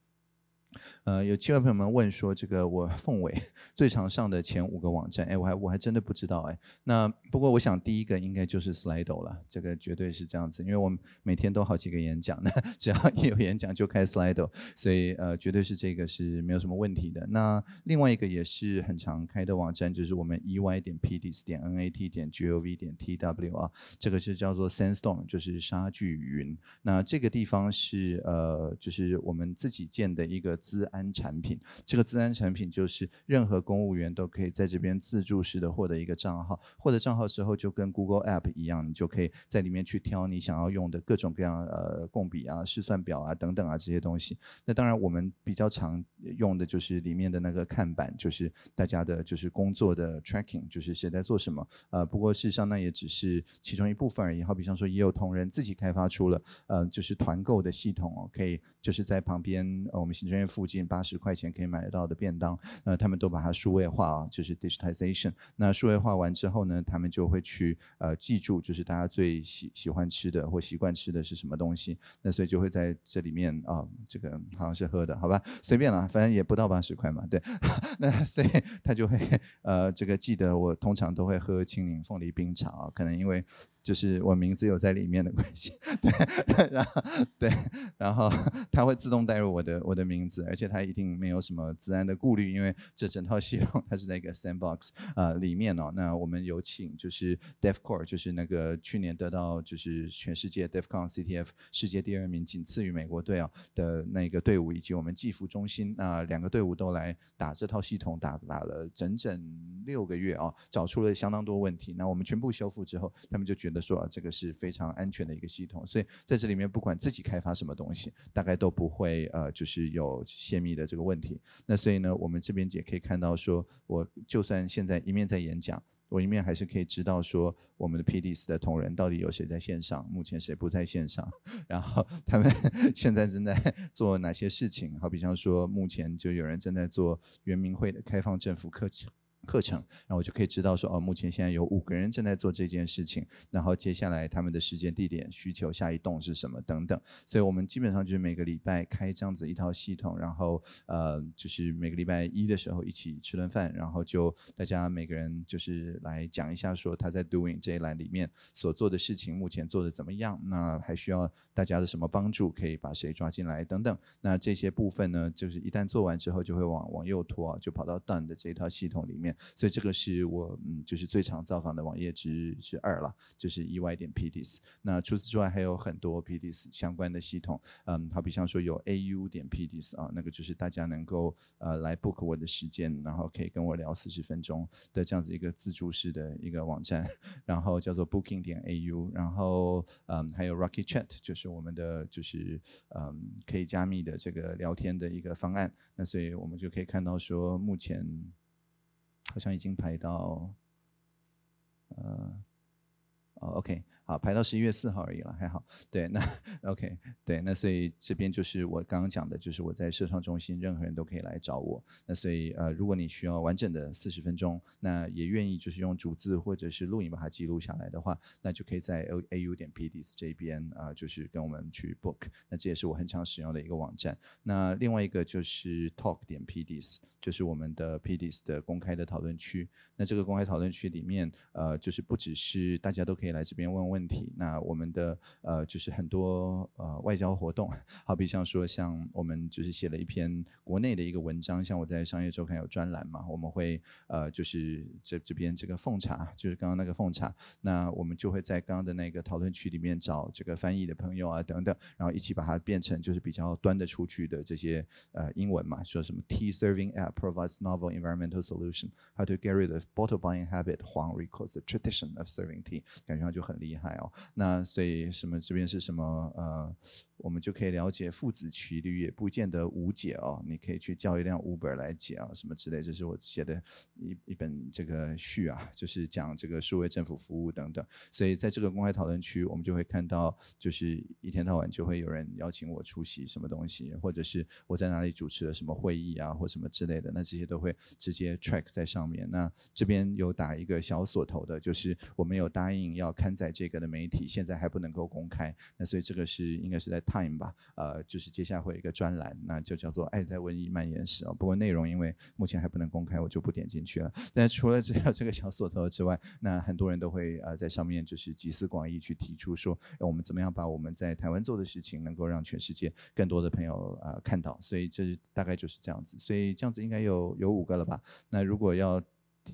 呃，有七位朋友们问说，这个我凤尾最常上的前五个网站，哎，我还我还真的不知道，哎，那不过我想第一个应该就是 Slideo 了，这个绝对是这样子，因为我们每天都好几个演讲的，只要一有演讲就开 Slideo，所以呃，绝对是这个是没有什么问题的。那另外一个也是很常开的网站，就是我们 e y 点 p d s 点 n a t 点 g o v 点 t w 啊，这个是叫做 Sandstone，就是沙聚云。那这个地方是呃，就是我们自己建的一个。资安产品，这个资安产品就是任何公务员都可以在这边自助式的获得一个账号，获得账号之后就跟 Google App 一样，你就可以在里面去挑你想要用的各种各样呃，共笔啊、试算表啊等等啊这些东西。那当然我们比较常用的就是里面的那个看板，就是大家的就是工作的 tracking，就是谁在做什么。呃，不过事实上那也只是其中一部分而已。好比上说，也有同仁自己开发出了，呃就是团购的系统哦，可以就是在旁边呃、我们行政院。附近八十块钱可以买得到的便当，那他们都把它数位化啊，就是 digitization。那数位化完之后呢，他们就会去呃记住，就是大家最喜喜欢吃的或习惯吃的是什么东西。那所以就会在这里面啊，这个好像是喝的，好吧，随便了，反正也不到八十块嘛，对。那所以他就会呃这个记得，我通常都会喝青柠凤梨冰茶啊，可能因为。就是我名字有在里面的关系，对，然后对，然后它会自动带入我的我的名字，而且它一定没有什么自然的顾虑，因为这整套系统 它是在一个 sandbox 呃里面哦。那我们有请就是 d e v c o r e 就是那个去年得到就是全世界 d e v c o n CTF 世界第二名，仅次于美国队哦的那个队伍，以及我们技服中心啊两个队伍都来打这套系统，打打了整整六个月哦，找出了相当多问题。那我们全部修复之后，他们就觉得。的说，这个是非常安全的一个系统，所以在这里面，不管自己开发什么东西，大概都不会呃，就是有泄密的这个问题。那所以呢，我们这边也可以看到，说我就算现在一面在演讲，我一面还是可以知道说，我们的 PDS 的同仁到底有谁在线上，目前谁不在线上，然后他们 现在正在 做哪些事情。好，比方说，目前就有人正在做圆明会的开放政府课程。课程，然后我就可以知道说，哦，目前现在有五个人正在做这件事情，然后接下来他们的时间、地点、需求、下一栋是什么等等。所以，我们基本上就是每个礼拜开这样子一套系统，然后呃，就是每个礼拜一的时候一起吃顿饭，然后就大家每个人就是来讲一下说他在 doing 这一栏里面所做的事情，目前做的怎么样，那还需要大家的什么帮助，可以把谁抓进来等等。那这些部分呢，就是一旦做完之后，就会往往右拖，就跑到 done 的这一套系统里面。所以这个是我嗯，就是最常造访的网页之之二了，就是 e y 点 p d s 那除此之外还有很多 p d s 相关的系统，嗯，好比像说有 a u 点 p d s 啊，那个就是大家能够呃来 book 我的时间，然后可以跟我聊四十分钟的这样子一个自助式的一个网站，然后叫做 booking 点 a u，然后嗯还有 rocky chat，就是我们的就是嗯可以加密的这个聊天的一个方案。那所以我们就可以看到说目前。好像已经排到，呃，哦，OK。啊，排到十一月四号而已了，还好。对，那 OK，对，那所以这边就是我刚刚讲的，就是我在社创中心，任何人都可以来找我。那所以呃，如果你需要完整的四十分钟，那也愿意就是用逐字或者是录影把它记录下来的话，那就可以在 A A U 点 P D S 这边啊，就是跟我们去 book。那这也是我很常使用的一个网站。那另外一个就是 Talk 点 P D S，就是我们的 P D S 的公开的讨论区。那这个公开讨论区里面呃，就是不只是大家都可以来这边问问。问题，那我们的呃就是很多呃外交活动，好比像说像我们就是写了一篇国内的一个文章，像我在商业周刊有专栏嘛，我们会呃就是这这边这个奉茶，就是刚刚那个奉茶，那我们就会在刚刚的那个讨论区里面找这个翻译的朋友啊等等，然后一起把它变成就是比较端得出去的这些呃英文嘛，说什么 Tea serving app provides novel environmental solution, how to get rid of bottle buying habit, Huang recalls the tradition of serving tea，感觉上就很厉害。哦，那所以什么这边是什么呃。我们就可以了解父子骑驴也不见得无解哦，你可以去叫一辆 Uber 来解啊，什么之类。这是我写的一一本这个序啊，就是讲这个数为政府服务等等。所以在这个公开讨论区，我们就会看到，就是一天到晚就会有人邀请我出席什么东西，或者是我在哪里主持了什么会议啊，或什么之类的。那这些都会直接 track 在上面。那这边有打一个小锁头的，就是我们有答应要刊载这个的媒体，现在还不能够公开。那所以这个是应该是在。Time 吧，呃，就是接下来会有一个专栏，那就叫做《爱在瘟疫蔓延时》哦。不过内容因为目前还不能公开，我就不点进去了。但除了这个这个小锁头之外，那很多人都会呃在上面就是集思广益，去提出说，我们怎么样把我们在台湾做的事情能够让全世界更多的朋友呃看到。所以这大概就是这样子。所以这样子应该有有五个了吧？那如果要。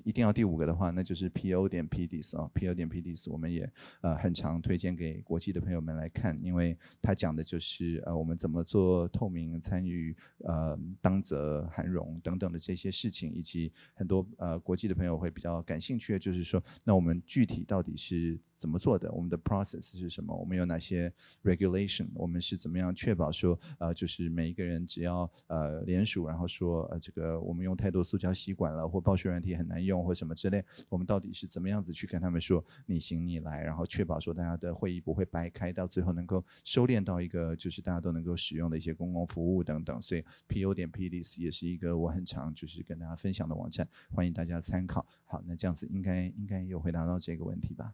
一定要第五个的话，那就是 P O 点 P D S 啊，P O 点 P D S 我们也呃很常推荐给国际的朋友们来看，因为他讲的就是呃我们怎么做透明参与呃当责、涵容等等的这些事情，以及很多呃国际的朋友会比较感兴趣的，就是说那我们具体到底是怎么做的，我们的 process 是什么，我们有哪些 regulation，我们是怎么样确保说呃就是每一个人只要呃联署，然后说呃这个我们用太多塑胶吸管了，或爆雪软体很难。用或什么之类，我们到底是怎么样子去跟他们说你行你来，然后确保说大家的会议不会掰开，到最后能够收敛到一个就是大家都能够使用的一些公共服务等等。所以 pu 点 p d s 也是一个我很常就是跟大家分享的网站，欢迎大家参考。好，那这样子应该应该有回答到这个问题吧。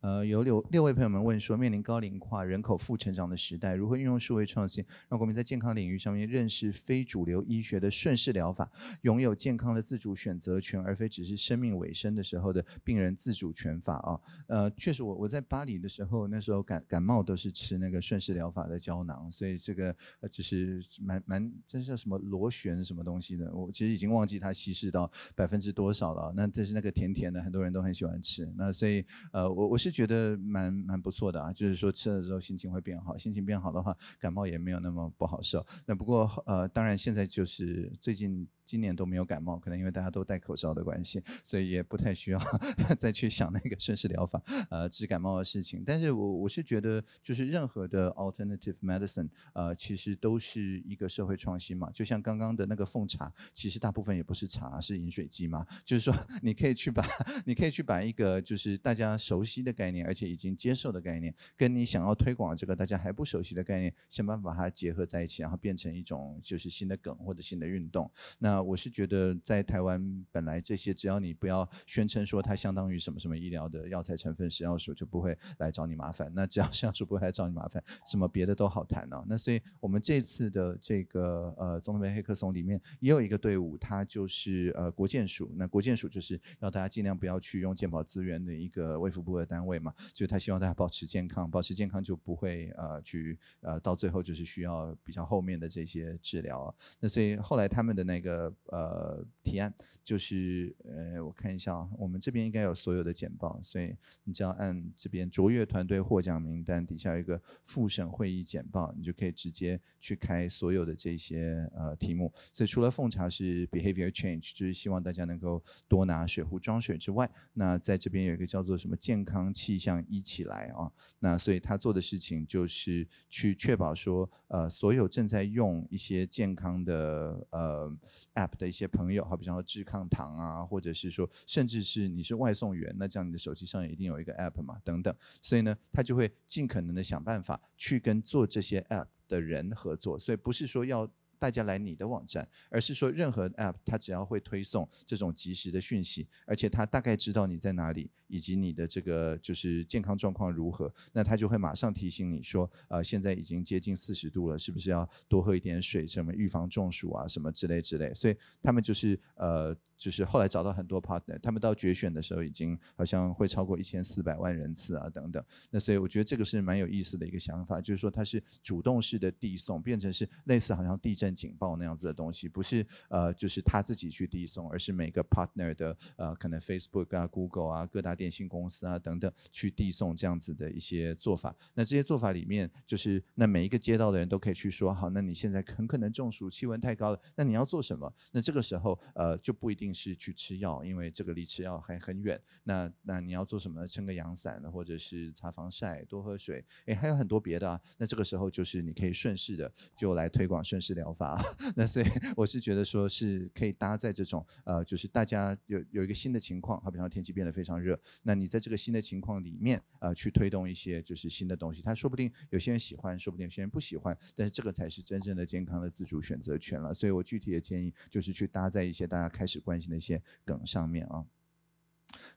呃，有六六位朋友们问说，面临高龄化、人口负成长的时代，如何运用数位创新，让国民在健康领域上面认识非主流医学的顺势疗法，拥有健康的自主选择权，而非只是生命尾声的时候的病人自主权法啊。呃，确实，我我在巴黎的时候，那时候感感冒都是吃那个顺势疗法的胶囊，所以这个呃，就是蛮蛮，这是叫什么螺旋什么东西的，我其实已经忘记它稀释到百分之多少了。那但是那个甜甜的，很多人都很喜欢吃。那所以呃，我我是。觉得蛮蛮不错的啊，就是说吃了之后心情会变好，心情变好的话，感冒也没有那么不好受。那不过呃，当然现在就是最近。今年都没有感冒，可能因为大家都戴口罩的关系，所以也不太需要 再去想那个顺势疗法呃治感冒的事情。但是我我是觉得，就是任何的 alternative medicine，呃，其实都是一个社会创新嘛。就像刚刚的那个奉茶，其实大部分也不是茶，是饮水机嘛。就是说，你可以去把你可以去把一个就是大家熟悉的概念，而且已经接受的概念，跟你想要推广这个大家还不熟悉的概念，想办法把它结合在一起，然后变成一种就是新的梗或者新的运动。那我是觉得在台湾本来这些只要你不要宣称说它相当于什么什么医疗的药材成分食药署就不会来找你麻烦。那只要食药署不会来找你麻烦，什么别的都好谈哦。那所以我们这次的这个呃中统杯黑客松里面也有一个队伍，它就是呃国健署。那国健署就是要大家尽量不要去用健保资源的一个卫福部的单位嘛，就他希望大家保持健康，保持健康就不会呃去呃到最后就是需要比较后面的这些治疗。那所以后来他们的那个。呃提案就是呃，我看一下啊，我们这边应该有所有的简报，所以你只要按这边卓越团队获奖名单底下有一个复审会议简报，你就可以直接去开所有的这些呃题目。所以除了奉茶是 behavior change，就是希望大家能够多拿水壶装水之外，那在这边有一个叫做什么健康气象一起来啊，那所以他做的事情就是去确保说呃所有正在用一些健康的呃。app 的一些朋友，好比方说智康堂啊，或者是说，甚至是你是外送员，那这样你的手机上也一定有一个 app 嘛，等等。所以呢，他就会尽可能的想办法去跟做这些 app 的人合作。所以不是说要大家来你的网站，而是说任何 app，它只要会推送这种及时的讯息，而且他大概知道你在哪里。以及你的这个就是健康状况如何，那他就会马上提醒你说，呃，现在已经接近四十度了，是不是要多喝一点水，什么预防中暑啊，什么之类之类。所以他们就是呃，就是后来找到很多 partner，他们到决选的时候已经好像会超过一千四百万人次啊，等等。那所以我觉得这个是蛮有意思的一个想法，就是说它是主动式的递送，变成是类似好像地震警报那样子的东西，不是呃，就是他自己去递送，而是每个 partner 的呃，可能 Facebook 啊、Google 啊各大。电信公司啊等等去递送这样子的一些做法，那这些做法里面，就是那每一个街道的人都可以去说，好，那你现在很可能中暑，气温太高了，那你要做什么？那这个时候，呃，就不一定是去吃药，因为这个离吃药还很远。那那你要做什么？撑个阳伞，或者是擦防晒，多喝水，诶，还有很多别的。啊。那这个时候就是你可以顺势的就来推广顺势疗法。那所以我是觉得说是可以搭载这种，呃，就是大家有有一个新的情况，好比方天气变得非常热。那你在这个新的情况里面啊，去推动一些就是新的东西，他说不定有些人喜欢，说不定有些人不喜欢，但是这个才是真正的健康的自主选择权了。所以我具体的建议就是去搭在一些大家开始关心的一些梗上面啊。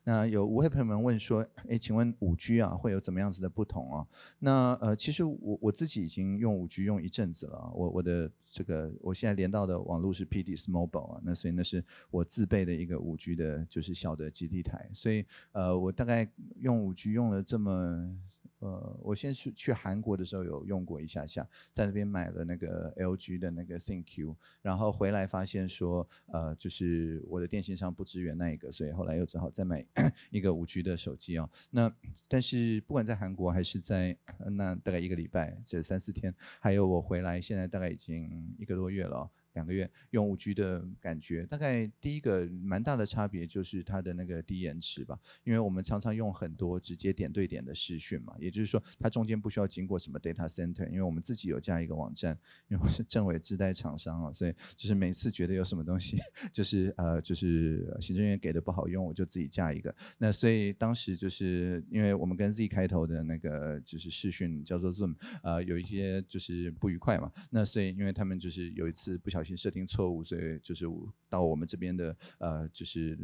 那有五位朋友们问说，哎，请问五 G 啊会有怎么样子的不同啊？那呃，其实我我自己已经用五 G 用一阵子了，我我的这个我现在连到的网络是 PDs Mobile 啊，那所以那是我自备的一个五 G 的，就是小的基地台，所以呃，我大概用五 G 用了这么。呃，我先是去韩国的时候有用过一下下，在那边买了那个 LG 的那个 Think Q，然后回来发现说，呃，就是我的电信商不支援那一个，所以后来又只好再买 一个五 G 的手机哦。那但是不管在韩国还是在那大概一个礼拜，这三四天，还有我回来现在大概已经一个多月了。两个月用五 G 的感觉，大概第一个蛮大的差别就是它的那个低延迟吧，因为我们常常用很多直接点对点的视讯嘛，也就是说它中间不需要经过什么 data center，因为我们自己有加一个网站，因为我是政委自带厂商啊，所以就是每次觉得有什么东西，就是呃就是行政院给的不好用，我就自己加一个。那所以当时就是因为我们跟 Z 开头的那个就是视讯叫做 Zoom，呃有一些就是不愉快嘛，那所以因为他们就是有一次不小。设定错误，所以就是到我们这边的呃，就是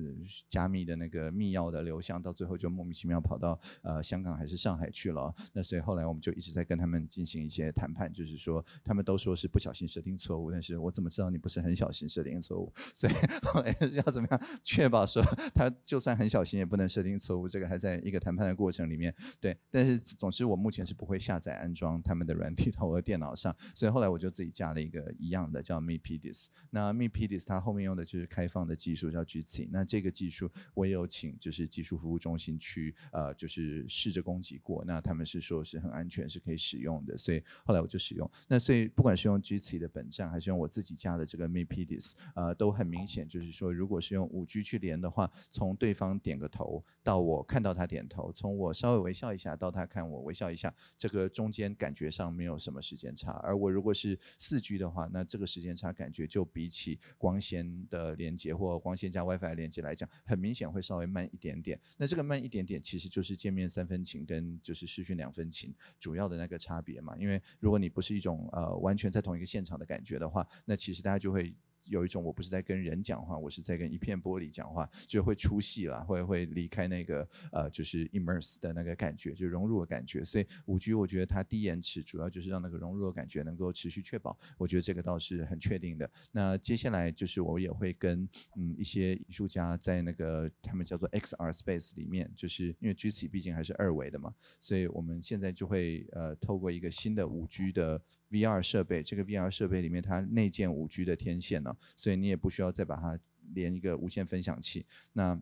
加密的那个密钥的流向，到最后就莫名其妙跑到呃香港还是上海去了。那所以后来我们就一直在跟他们进行一些谈判，就是说他们都说是不小心设定错误，但是我怎么知道你不是很小心设定错误？所以后来要怎么样确保说他就算很小心也不能设定错误？这个还在一个谈判的过程里面。对，但是总之我目前是不会下载安装他们的软体到我的电脑上，所以后来我就自己加了一个一样的叫 i P。Pedis。那 m e p e d i s 它后面用的就是开放的技术叫 g c 那这个技术我有请就是技术服务中心去呃就是试着攻击过，那他们是说是很安全是可以使用的，所以后来我就使用。那所以不管是用 g c 的本站还是用我自己家的这个 m e p e d i s 呃都很明显，就是说如果是用五 G 去连的话，从对方点个头到我看到他点头，从我稍微微笑一下到他看我微笑一下，这个中间感觉上没有什么时间差。而我如果是四 G 的话，那这个时间差。感觉就比起光纤的连接或光纤加 WiFi 连接来讲，很明显会稍微慢一点点。那这个慢一点点，其实就是见面三分情跟就是视讯两分情主要的那个差别嘛。因为如果你不是一种呃完全在同一个现场的感觉的话，那其实大家就会。有一种我不是在跟人讲话，我是在跟一片玻璃讲话，就会出戏了，会会离开那个呃，就是 immerse 的那个感觉，就融入的感觉。所以五 G 我觉得它低延迟，主要就是让那个融入的感觉能够持续确保。我觉得这个倒是很确定的。那接下来就是我也会跟嗯一些艺术家在那个他们叫做 X R space 里面，就是因为 GC 毕竟还是二维的嘛，所以我们现在就会呃透过一个新的五 G 的。V R 设备，这个 V R 设备里面它内建五 G 的天线呢，所以你也不需要再把它连一个无线分享器。那。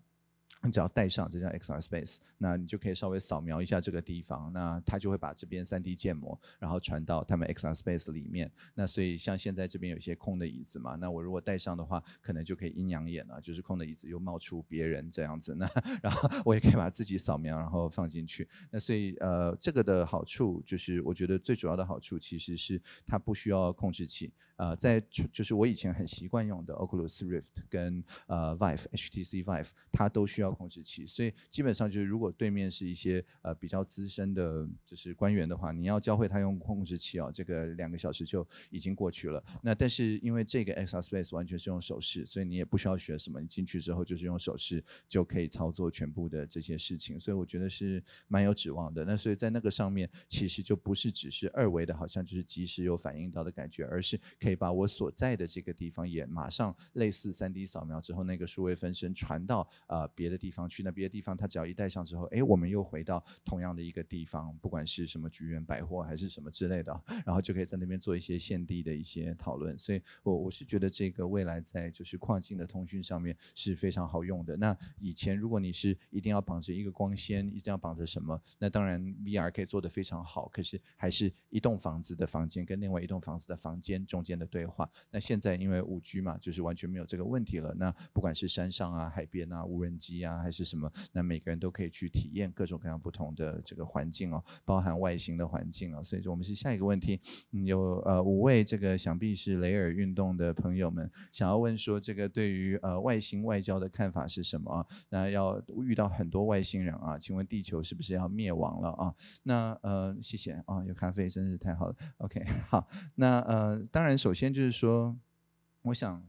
你只要带上这张 XR Space，那你就可以稍微扫描一下这个地方，那它就会把这边 3D 建模，然后传到他们 XR Space 里面。那所以像现在这边有些空的椅子嘛，那我如果带上的话，可能就可以阴阳眼了，就是空的椅子又冒出别人这样子。那然后 我也可以把自己扫描，然后放进去。那所以呃，这个的好处就是，我觉得最主要的好处其实是它不需要控制器。呃，在就是我以前很习惯用的 Oculus Rift 跟呃 Vive HTC Vive，它都需要。控制器，所以基本上就是，如果对面是一些呃比较资深的，就是官员的话，你要教会他用控制器哦，这个两个小时就已经过去了。那但是因为这个 XR space 完全是用手势，所以你也不需要学什么，你进去之后就是用手势就可以操作全部的这些事情，所以我觉得是蛮有指望的。那所以在那个上面，其实就不是只是二维的，好像就是即时有反应到的感觉，而是可以把我所在的这个地方也马上类似三 D 扫描之后那个数位分身传到呃别的。地方去那别的地方，他只要一戴上之后，哎，我们又回到同样的一个地方，不管是什么屈园百货还是什么之类的，然后就可以在那边做一些限地的一些讨论。所以，我我是觉得这个未来在就是跨境的通讯上面是非常好用的。那以前如果你是一定要绑着一个光纤，一定要绑着什么，那当然 VR 可以做的非常好，可是还是一栋房子的房间跟另外一栋房子的房间中间的对话。那现在因为五 G 嘛，就是完全没有这个问题了。那不管是山上啊、海边啊、无人机啊。啊，还是什么？那每个人都可以去体验各种各样不同的这个环境哦，包含外星的环境哦。所以说，我们是下一个问题，有呃五位这个想必是雷尔运动的朋友们想要问说，这个对于呃外星外交的看法是什么？啊？那要遇到很多外星人啊，请问地球是不是要灭亡了啊？那呃，谢谢啊，有咖啡真是太好了。OK，好，那呃，当然首先就是说，我想。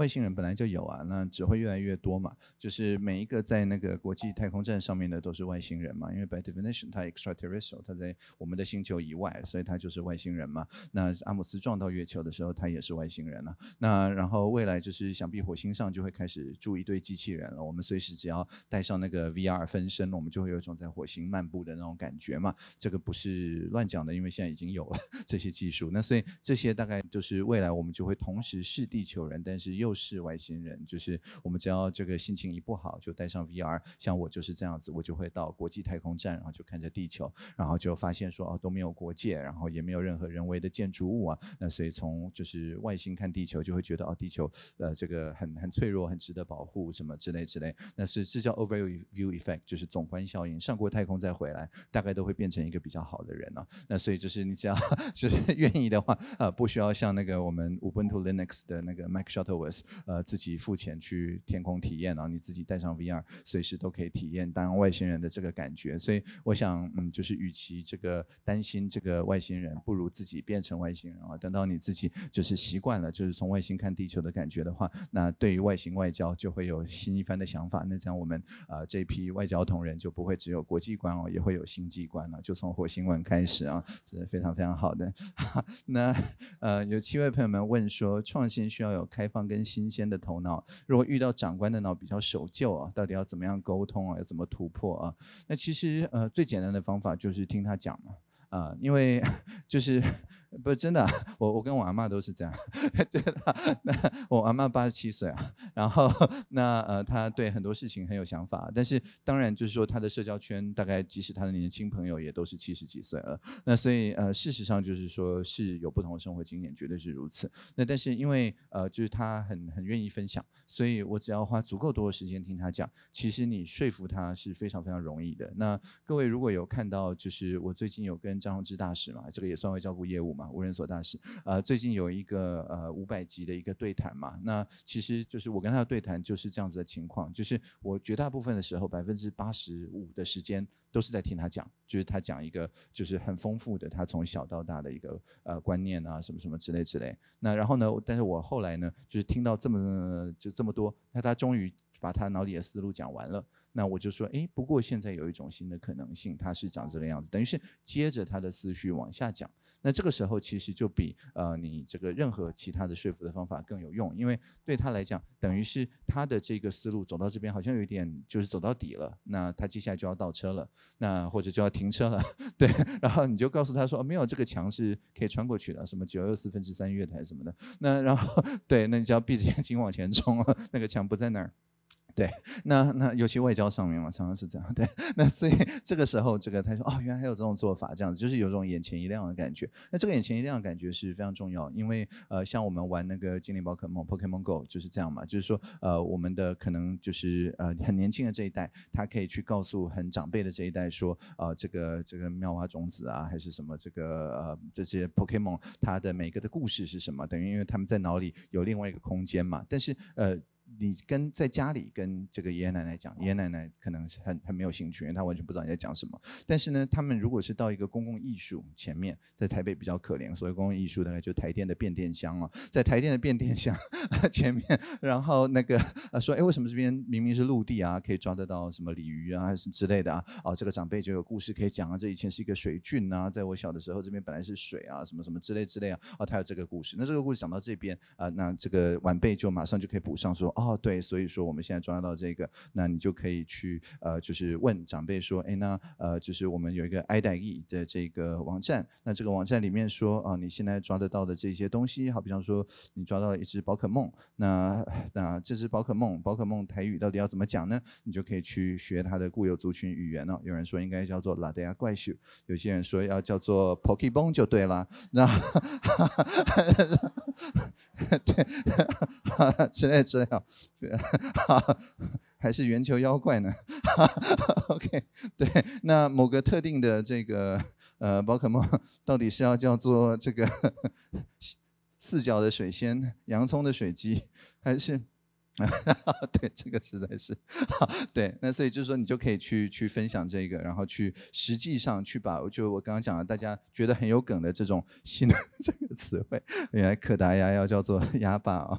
外星人本来就有啊，那只会越来越多嘛。就是每一个在那个国际太空站上面的都是外星人嘛，因为 by definition，它 extraterrestrial，它在我们的星球以外，所以它就是外星人嘛。那阿姆斯撞到月球的时候，他也是外星人了。那然后未来就是，想必火星上就会开始住一堆机器人了。我们随时只要带上那个 VR 分身，我们就会有一种在火星漫步的那种感觉嘛。这个不是乱讲的，因为现在已经有了 这些技术。那所以这些大概就是未来我们就会同时是地球人，但是又都是外星人，就是我们只要这个心情一不好，就带上 VR。像我就是这样子，我就会到国际太空站，然后就看着地球，然后就发现说哦，都没有国界，然后也没有任何人为的建筑物啊。那所以从就是外星看地球，就会觉得哦，地球呃这个很很脆弱，很值得保护什么之类之类。那是这叫 overview effect，就是总观效应。上过太空再回来，大概都会变成一个比较好的人了。那所以就是你只要 就是 愿意的话，呃，不需要像那个我们 Ubuntu Linux 的那个 m a c Shuttleworth。呃，自己付钱去天空体验，然后你自己带上 VR，随时都可以体验当外星人的这个感觉。所以我想，嗯，就是与其这个担心这个外星人，不如自己变成外星人啊。等到你自己就是习惯了，就是从外星看地球的感觉的话，那对于外星外交就会有新一番的想法。那这样我们呃这批外交同仁就不会只有国际观哦，也会有星际观了。就从火星文开始啊，这是非常非常好的。那呃，有七位朋友们问说，创新需要有开放跟。新鲜的头脑，如果遇到长官的脑比较守旧啊，到底要怎么样沟通啊？要怎么突破啊？那其实呃最简单的方法就是听他讲嘛啊，因为 就是。不，真的，我我跟我阿妈都是这样。那我阿妈八十七岁啊，然后那呃，她对很多事情很有想法，但是当然就是说她的社交圈大概即使她的年轻朋友也都是七十几岁了。那所以呃，事实上就是说是有不同的生活经验，绝对是如此。那但是因为呃，就是他很很愿意分享，所以我只要花足够多的时间听他讲，其实你说服他是非常非常容易的。那各位如果有看到就是我最近有跟张宏志大使嘛，这个也算会照顾业务。啊，无人所大师，呃，最近有一个呃五百集的一个对谈嘛，那其实就是我跟他的对谈就是这样子的情况，就是我绝大部分的时候百分之八十五的时间都是在听他讲，就是他讲一个就是很丰富的他从小到大的一个呃观念啊什么什么之类之类。那然后呢，但是我后来呢，就是听到这么就这么多，那他终于把他脑里的思路讲完了，那我就说，哎，不过现在有一种新的可能性，他是长这个样子，等于是接着他的思绪往下讲。那这个时候其实就比呃你这个任何其他的说服的方法更有用，因为对他来讲，等于是他的这个思路走到这边好像有点就是走到底了，那他接下来就要倒车了，那或者就要停车了，对，然后你就告诉他说，没有这个墙是可以穿过去的，什么九又四分之三月台什么的，那然后 对，那你就要闭着眼睛往前冲，那个墙不在那儿。对，那那尤其外交上面嘛，常常是这样。对，那所以这个时候，这个他说哦，原来还有这种做法，这样子就是有种眼前一亮的感觉。那这个眼前一亮的感觉是非常重要，因为呃，像我们玩那个精灵宝可梦 p o k e m o n Go） 就是这样嘛，就是说呃，我们的可能就是呃很年轻的这一代，他可以去告诉很长辈的这一代说，呃，这个这个妙蛙种子啊，还是什么这个呃这些 p o k e m o n 它的每个的故事是什么？等于因为他们在脑里有另外一个空间嘛。但是呃。你跟在家里跟这个爷爷奶奶讲，爷爷奶奶可能很很没有兴趣，因为他完全不知道你在讲什么。但是呢，他们如果是到一个公共艺术前面，在台北比较可怜，所谓公共艺术大概就是台电的变电箱啊，在台电的变电箱 前面，然后那个说，哎，为什么这边明明是陆地啊，可以抓得到什么鲤鱼啊还是之类的啊？哦，这个长辈就有故事可以讲啊，这以前是一个水郡啊，在我小的时候这边本来是水啊，什么什么之类之类啊，哦，他有这个故事。那这个故事讲到这边啊，那这个晚辈就马上就可以补上说。哦，对，所以说我们现在抓到这个，那你就可以去呃，就是问长辈说，哎，那呃，就是我们有一个 i 代 e 的这个网站，那这个网站里面说啊，你现在抓得到的这些东西，好，比方说你抓到了一只宝可梦，那那这只宝可梦，宝可梦台语到底要怎么讲呢？你就可以去学它的固有族群语言了。有人说应该叫做拉德亚怪兽，有些人说要叫做 p o k e m o n 就对了，哈哈，对，类 之类样。对，还是圆球妖怪呢？OK，对，那某个特定的这个呃宝可梦，到底是要叫做这个 四角的水仙、洋葱的水鸡，还是？对，这个实在是对，那所以就是说，你就可以去去分享这个，然后去实际上去把，就我刚刚讲的，大家觉得很有梗的这种新的 这个词汇，原来可达鸭要叫做鸭爸啊。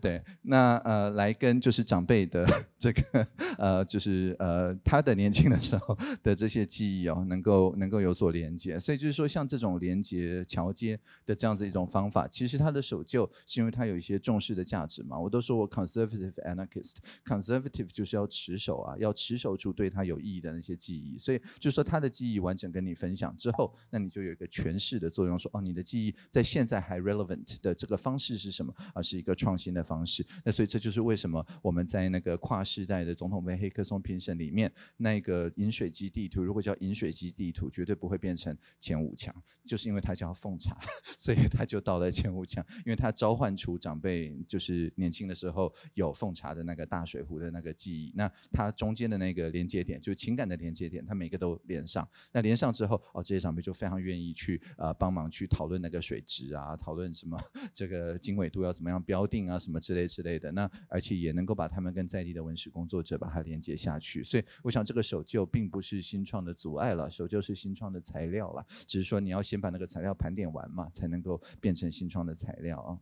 对，那呃来跟就是长辈的 这个呃就是呃他的年轻的时候的这些记忆哦，能够能够有所连接，所以就是说像这种连接桥接的这样子一种方法，其实他的守旧是因为他有一些重视的。价值嘛，我都说我 conservative anarchist。conservative 就是要持守啊，要持守住对他有意义的那些记忆。所以就是说，他的记忆完整跟你分享之后，那你就有一个诠释的作用，说哦，你的记忆在现在还 relevant 的这个方式是什么？而是一个创新的方式。那所以这就是为什么我们在那个跨世代的总统杯黑客松评审里面，那个饮水机地图如果叫饮水机地图，绝对不会变成前五强，就是因为他叫奉茶，所以他就倒在前五强，因为他召唤出长辈就。就是年轻的时候有奉茶的那个大水壶的那个记忆，那它中间的那个连接点，就是情感的连接点，它每个都连上。那连上之后，哦，这些长辈就非常愿意去啊帮忙去讨论那个水质啊，讨论什么这个经纬度要怎么样标定啊，什么之类之类的。那而且也能够把他们跟在地的文史工作者把它连接下去。所以，我想这个守旧并不是新创的阻碍了，守旧是新创的材料了，只是说你要先把那个材料盘点完嘛，才能够变成新创的材料啊。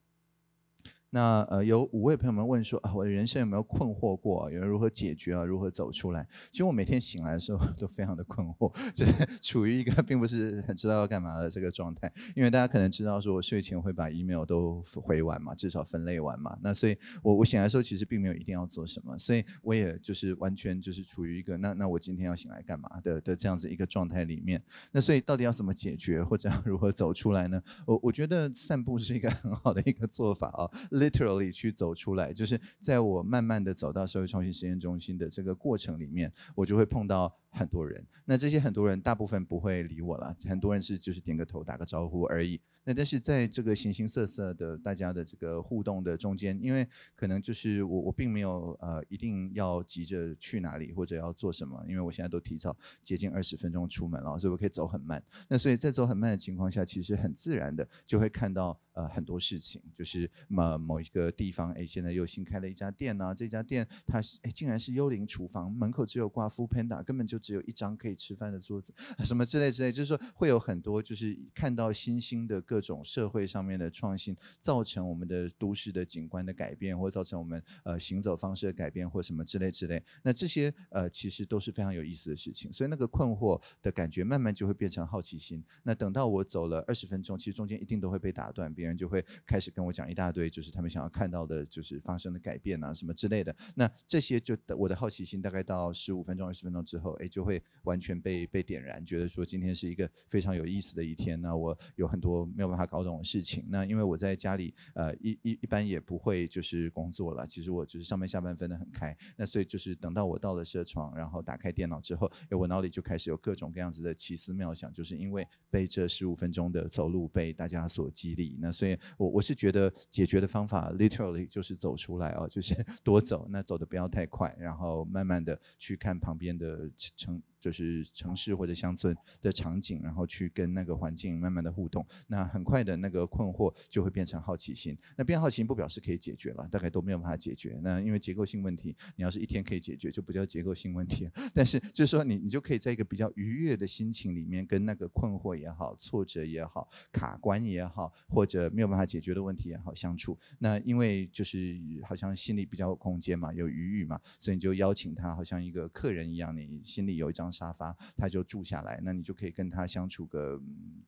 那呃，有五位朋友们问说啊，我的人生有没有困惑过？有人如何解决啊？如何走出来？其实我每天醒来的时候 都非常的困惑，就是处于一个并不是很知道要干嘛的这个状态。因为大家可能知道说，我睡前会把 email 都回完嘛，至少分类完嘛。那所以，我我醒来的时候其实并没有一定要做什么，所以我也就是完全就是处于一个那那我今天要醒来干嘛的的这样子一个状态里面。那所以到底要怎么解决或者要如何走出来呢？我我觉得散步是一个很好的一个做法啊。literally 去走出来，就是在我慢慢的走到社会创新实验中心的这个过程里面，我就会碰到。很多人，那这些很多人大部分不会理我了。很多人是就是点个头、打个招呼而已。那但是在这个形形色色的大家的这个互动的中间，因为可能就是我我并没有呃一定要急着去哪里或者要做什么，因为我现在都提早接近二十分钟出门了，所以我可以走很慢。那所以在走很慢的情况下，其实很自然的就会看到呃很多事情，就是某某一个地方，哎，现在又新开了一家店啊，这家店它哎竟然是幽灵厨房，门口只有挂 f u l panda，根本就。只有一张可以吃饭的桌子，什么之类之类，就是说会有很多，就是看到新兴的各种社会上面的创新，造成我们的都市的景观的改变，或造成我们呃行走方式的改变，或什么之类之类。那这些呃其实都是非常有意思的事情，所以那个困惑的感觉慢慢就会变成好奇心。那等到我走了二十分钟，其实中间一定都会被打断，别人就会开始跟我讲一大堆，就是他们想要看到的，就是发生的改变啊什么之类的。那这些就我的好奇心大概到十五分钟、二十分钟之后，就会完全被被点燃，觉得说今天是一个非常有意思的一天。那我有很多没有办法搞懂的事情。那因为我在家里呃一一一般也不会就是工作了。其实我就是上班下班分得很开。那所以就是等到我到了社床，然后打开电脑之后，我脑里就开始有各种各样子的奇思妙想。就是因为被这十五分钟的走路被大家所激励。那所以我我是觉得解决的方法，literally 就是走出来哦，就是 多走。那走的不要太快，然后慢慢的去看旁边的。 시청 就是城市或者乡村的场景，然后去跟那个环境慢慢的互动，那很快的那个困惑就会变成好奇心。那变好奇心不表示可以解决了，大概都没有办法解决。那因为结构性问题，你要是一天可以解决，就不叫结构性问题。但是就是说你你就可以在一个比较愉悦的心情里面，跟那个困惑也好、挫折也好、卡关也好，或者没有办法解决的问题也好相处。那因为就是好像心里比较有空间嘛，有余裕嘛，所以你就邀请他，好像一个客人一样，你心里有一张。沙发，他就住下来，那你就可以跟他相处个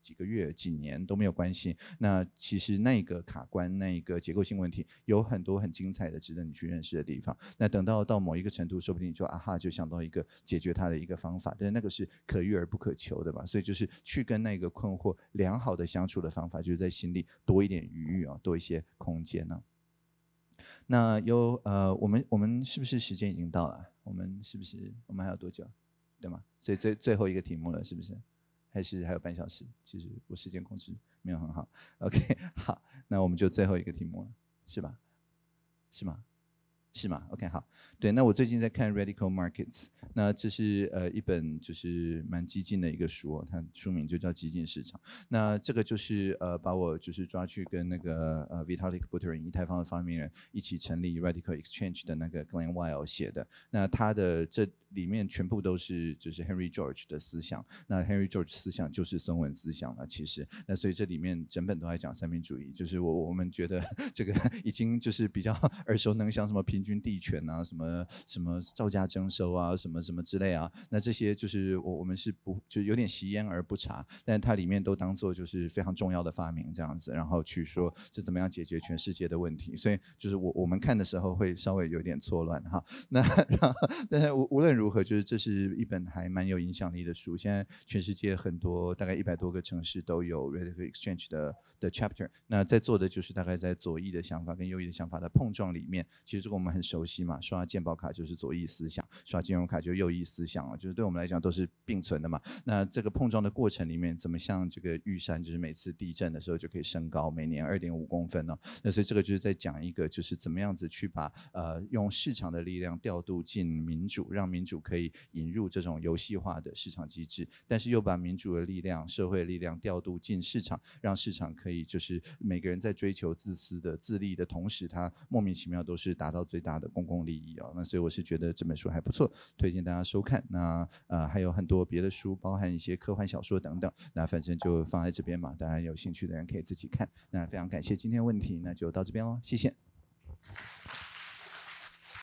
几个月、几年都没有关系。那其实那个卡关、那个结构性问题，有很多很精彩的、值得你去认识的地方。那等到到某一个程度，说不定你就啊哈，就想到一个解决他的一个方法。但是那个是可遇而不可求的吧？所以就是去跟那个困惑良好的相处的方法，就是在心里多一点余裕啊，多一些空间呢。那有呃，我们我们是不是时间已经到了？我们是不是我们还有多久？对吗？所以最最后一个题目了，是不是？还是还有半小时？其实我时间控制没有很好。OK，好，那我们就最后一个题目了，是吧？是吗？是嘛？OK，好。对，那我最近在看《Radical Markets》，那这是呃一本就是蛮激进的一个书，它书名就叫《激进市场》。那这个就是呃把我就是抓去跟那个呃 Vitalik Buterin 以太坊的发明人一起成立 Radical Exchange 的那个 Glenn w i l 写的。那他的这里面全部都是就是 Henry George 的思想。那 Henry George 思想就是孙文思想了，其实。那所以这里面整本都在讲三民主义，就是我我们觉得 这个已经就是比较耳熟能详，什么贫军地权啊，什么什么造价征收啊，什么什么之类啊，那这些就是我我们是不就有点吸烟而不查，但它里面都当做就是非常重要的发明这样子，然后去说这怎么样解决全世界的问题。所以就是我我们看的时候会稍微有点错乱哈。那 但是无无论如何，就是这是一本还蛮有影响力的书，现在全世界很多大概一百多个城市都有 r e d l Exchange 的的 chapter。那在座的就是大概在左翼的想法跟右翼的想法的碰撞里面，其实这个我们很。熟悉嘛，刷健保卡就是左翼思想，刷金融卡就右翼思想啊，就是对我们来讲都是并存的嘛。那这个碰撞的过程里面，怎么像这个玉山，就是每次地震的时候就可以升高每年二点五公分呢？那所以这个就是在讲一个，就是怎么样子去把呃用市场的力量调度进民主，让民主可以引入这种游戏化的市场机制，但是又把民主的力量、社会力量调度进市场，让市场可以就是每个人在追求自私的自利的同时，他莫名其妙都是达到最。最大的公共利益啊，那所以我是觉得这本书还不错，推荐大家收看。那呃还有很多别的书，包含一些科幻小说等等。那反正就放在这边嘛，大家有兴趣的人可以自己看。那非常感谢今天问题，那就到这边喽，谢谢。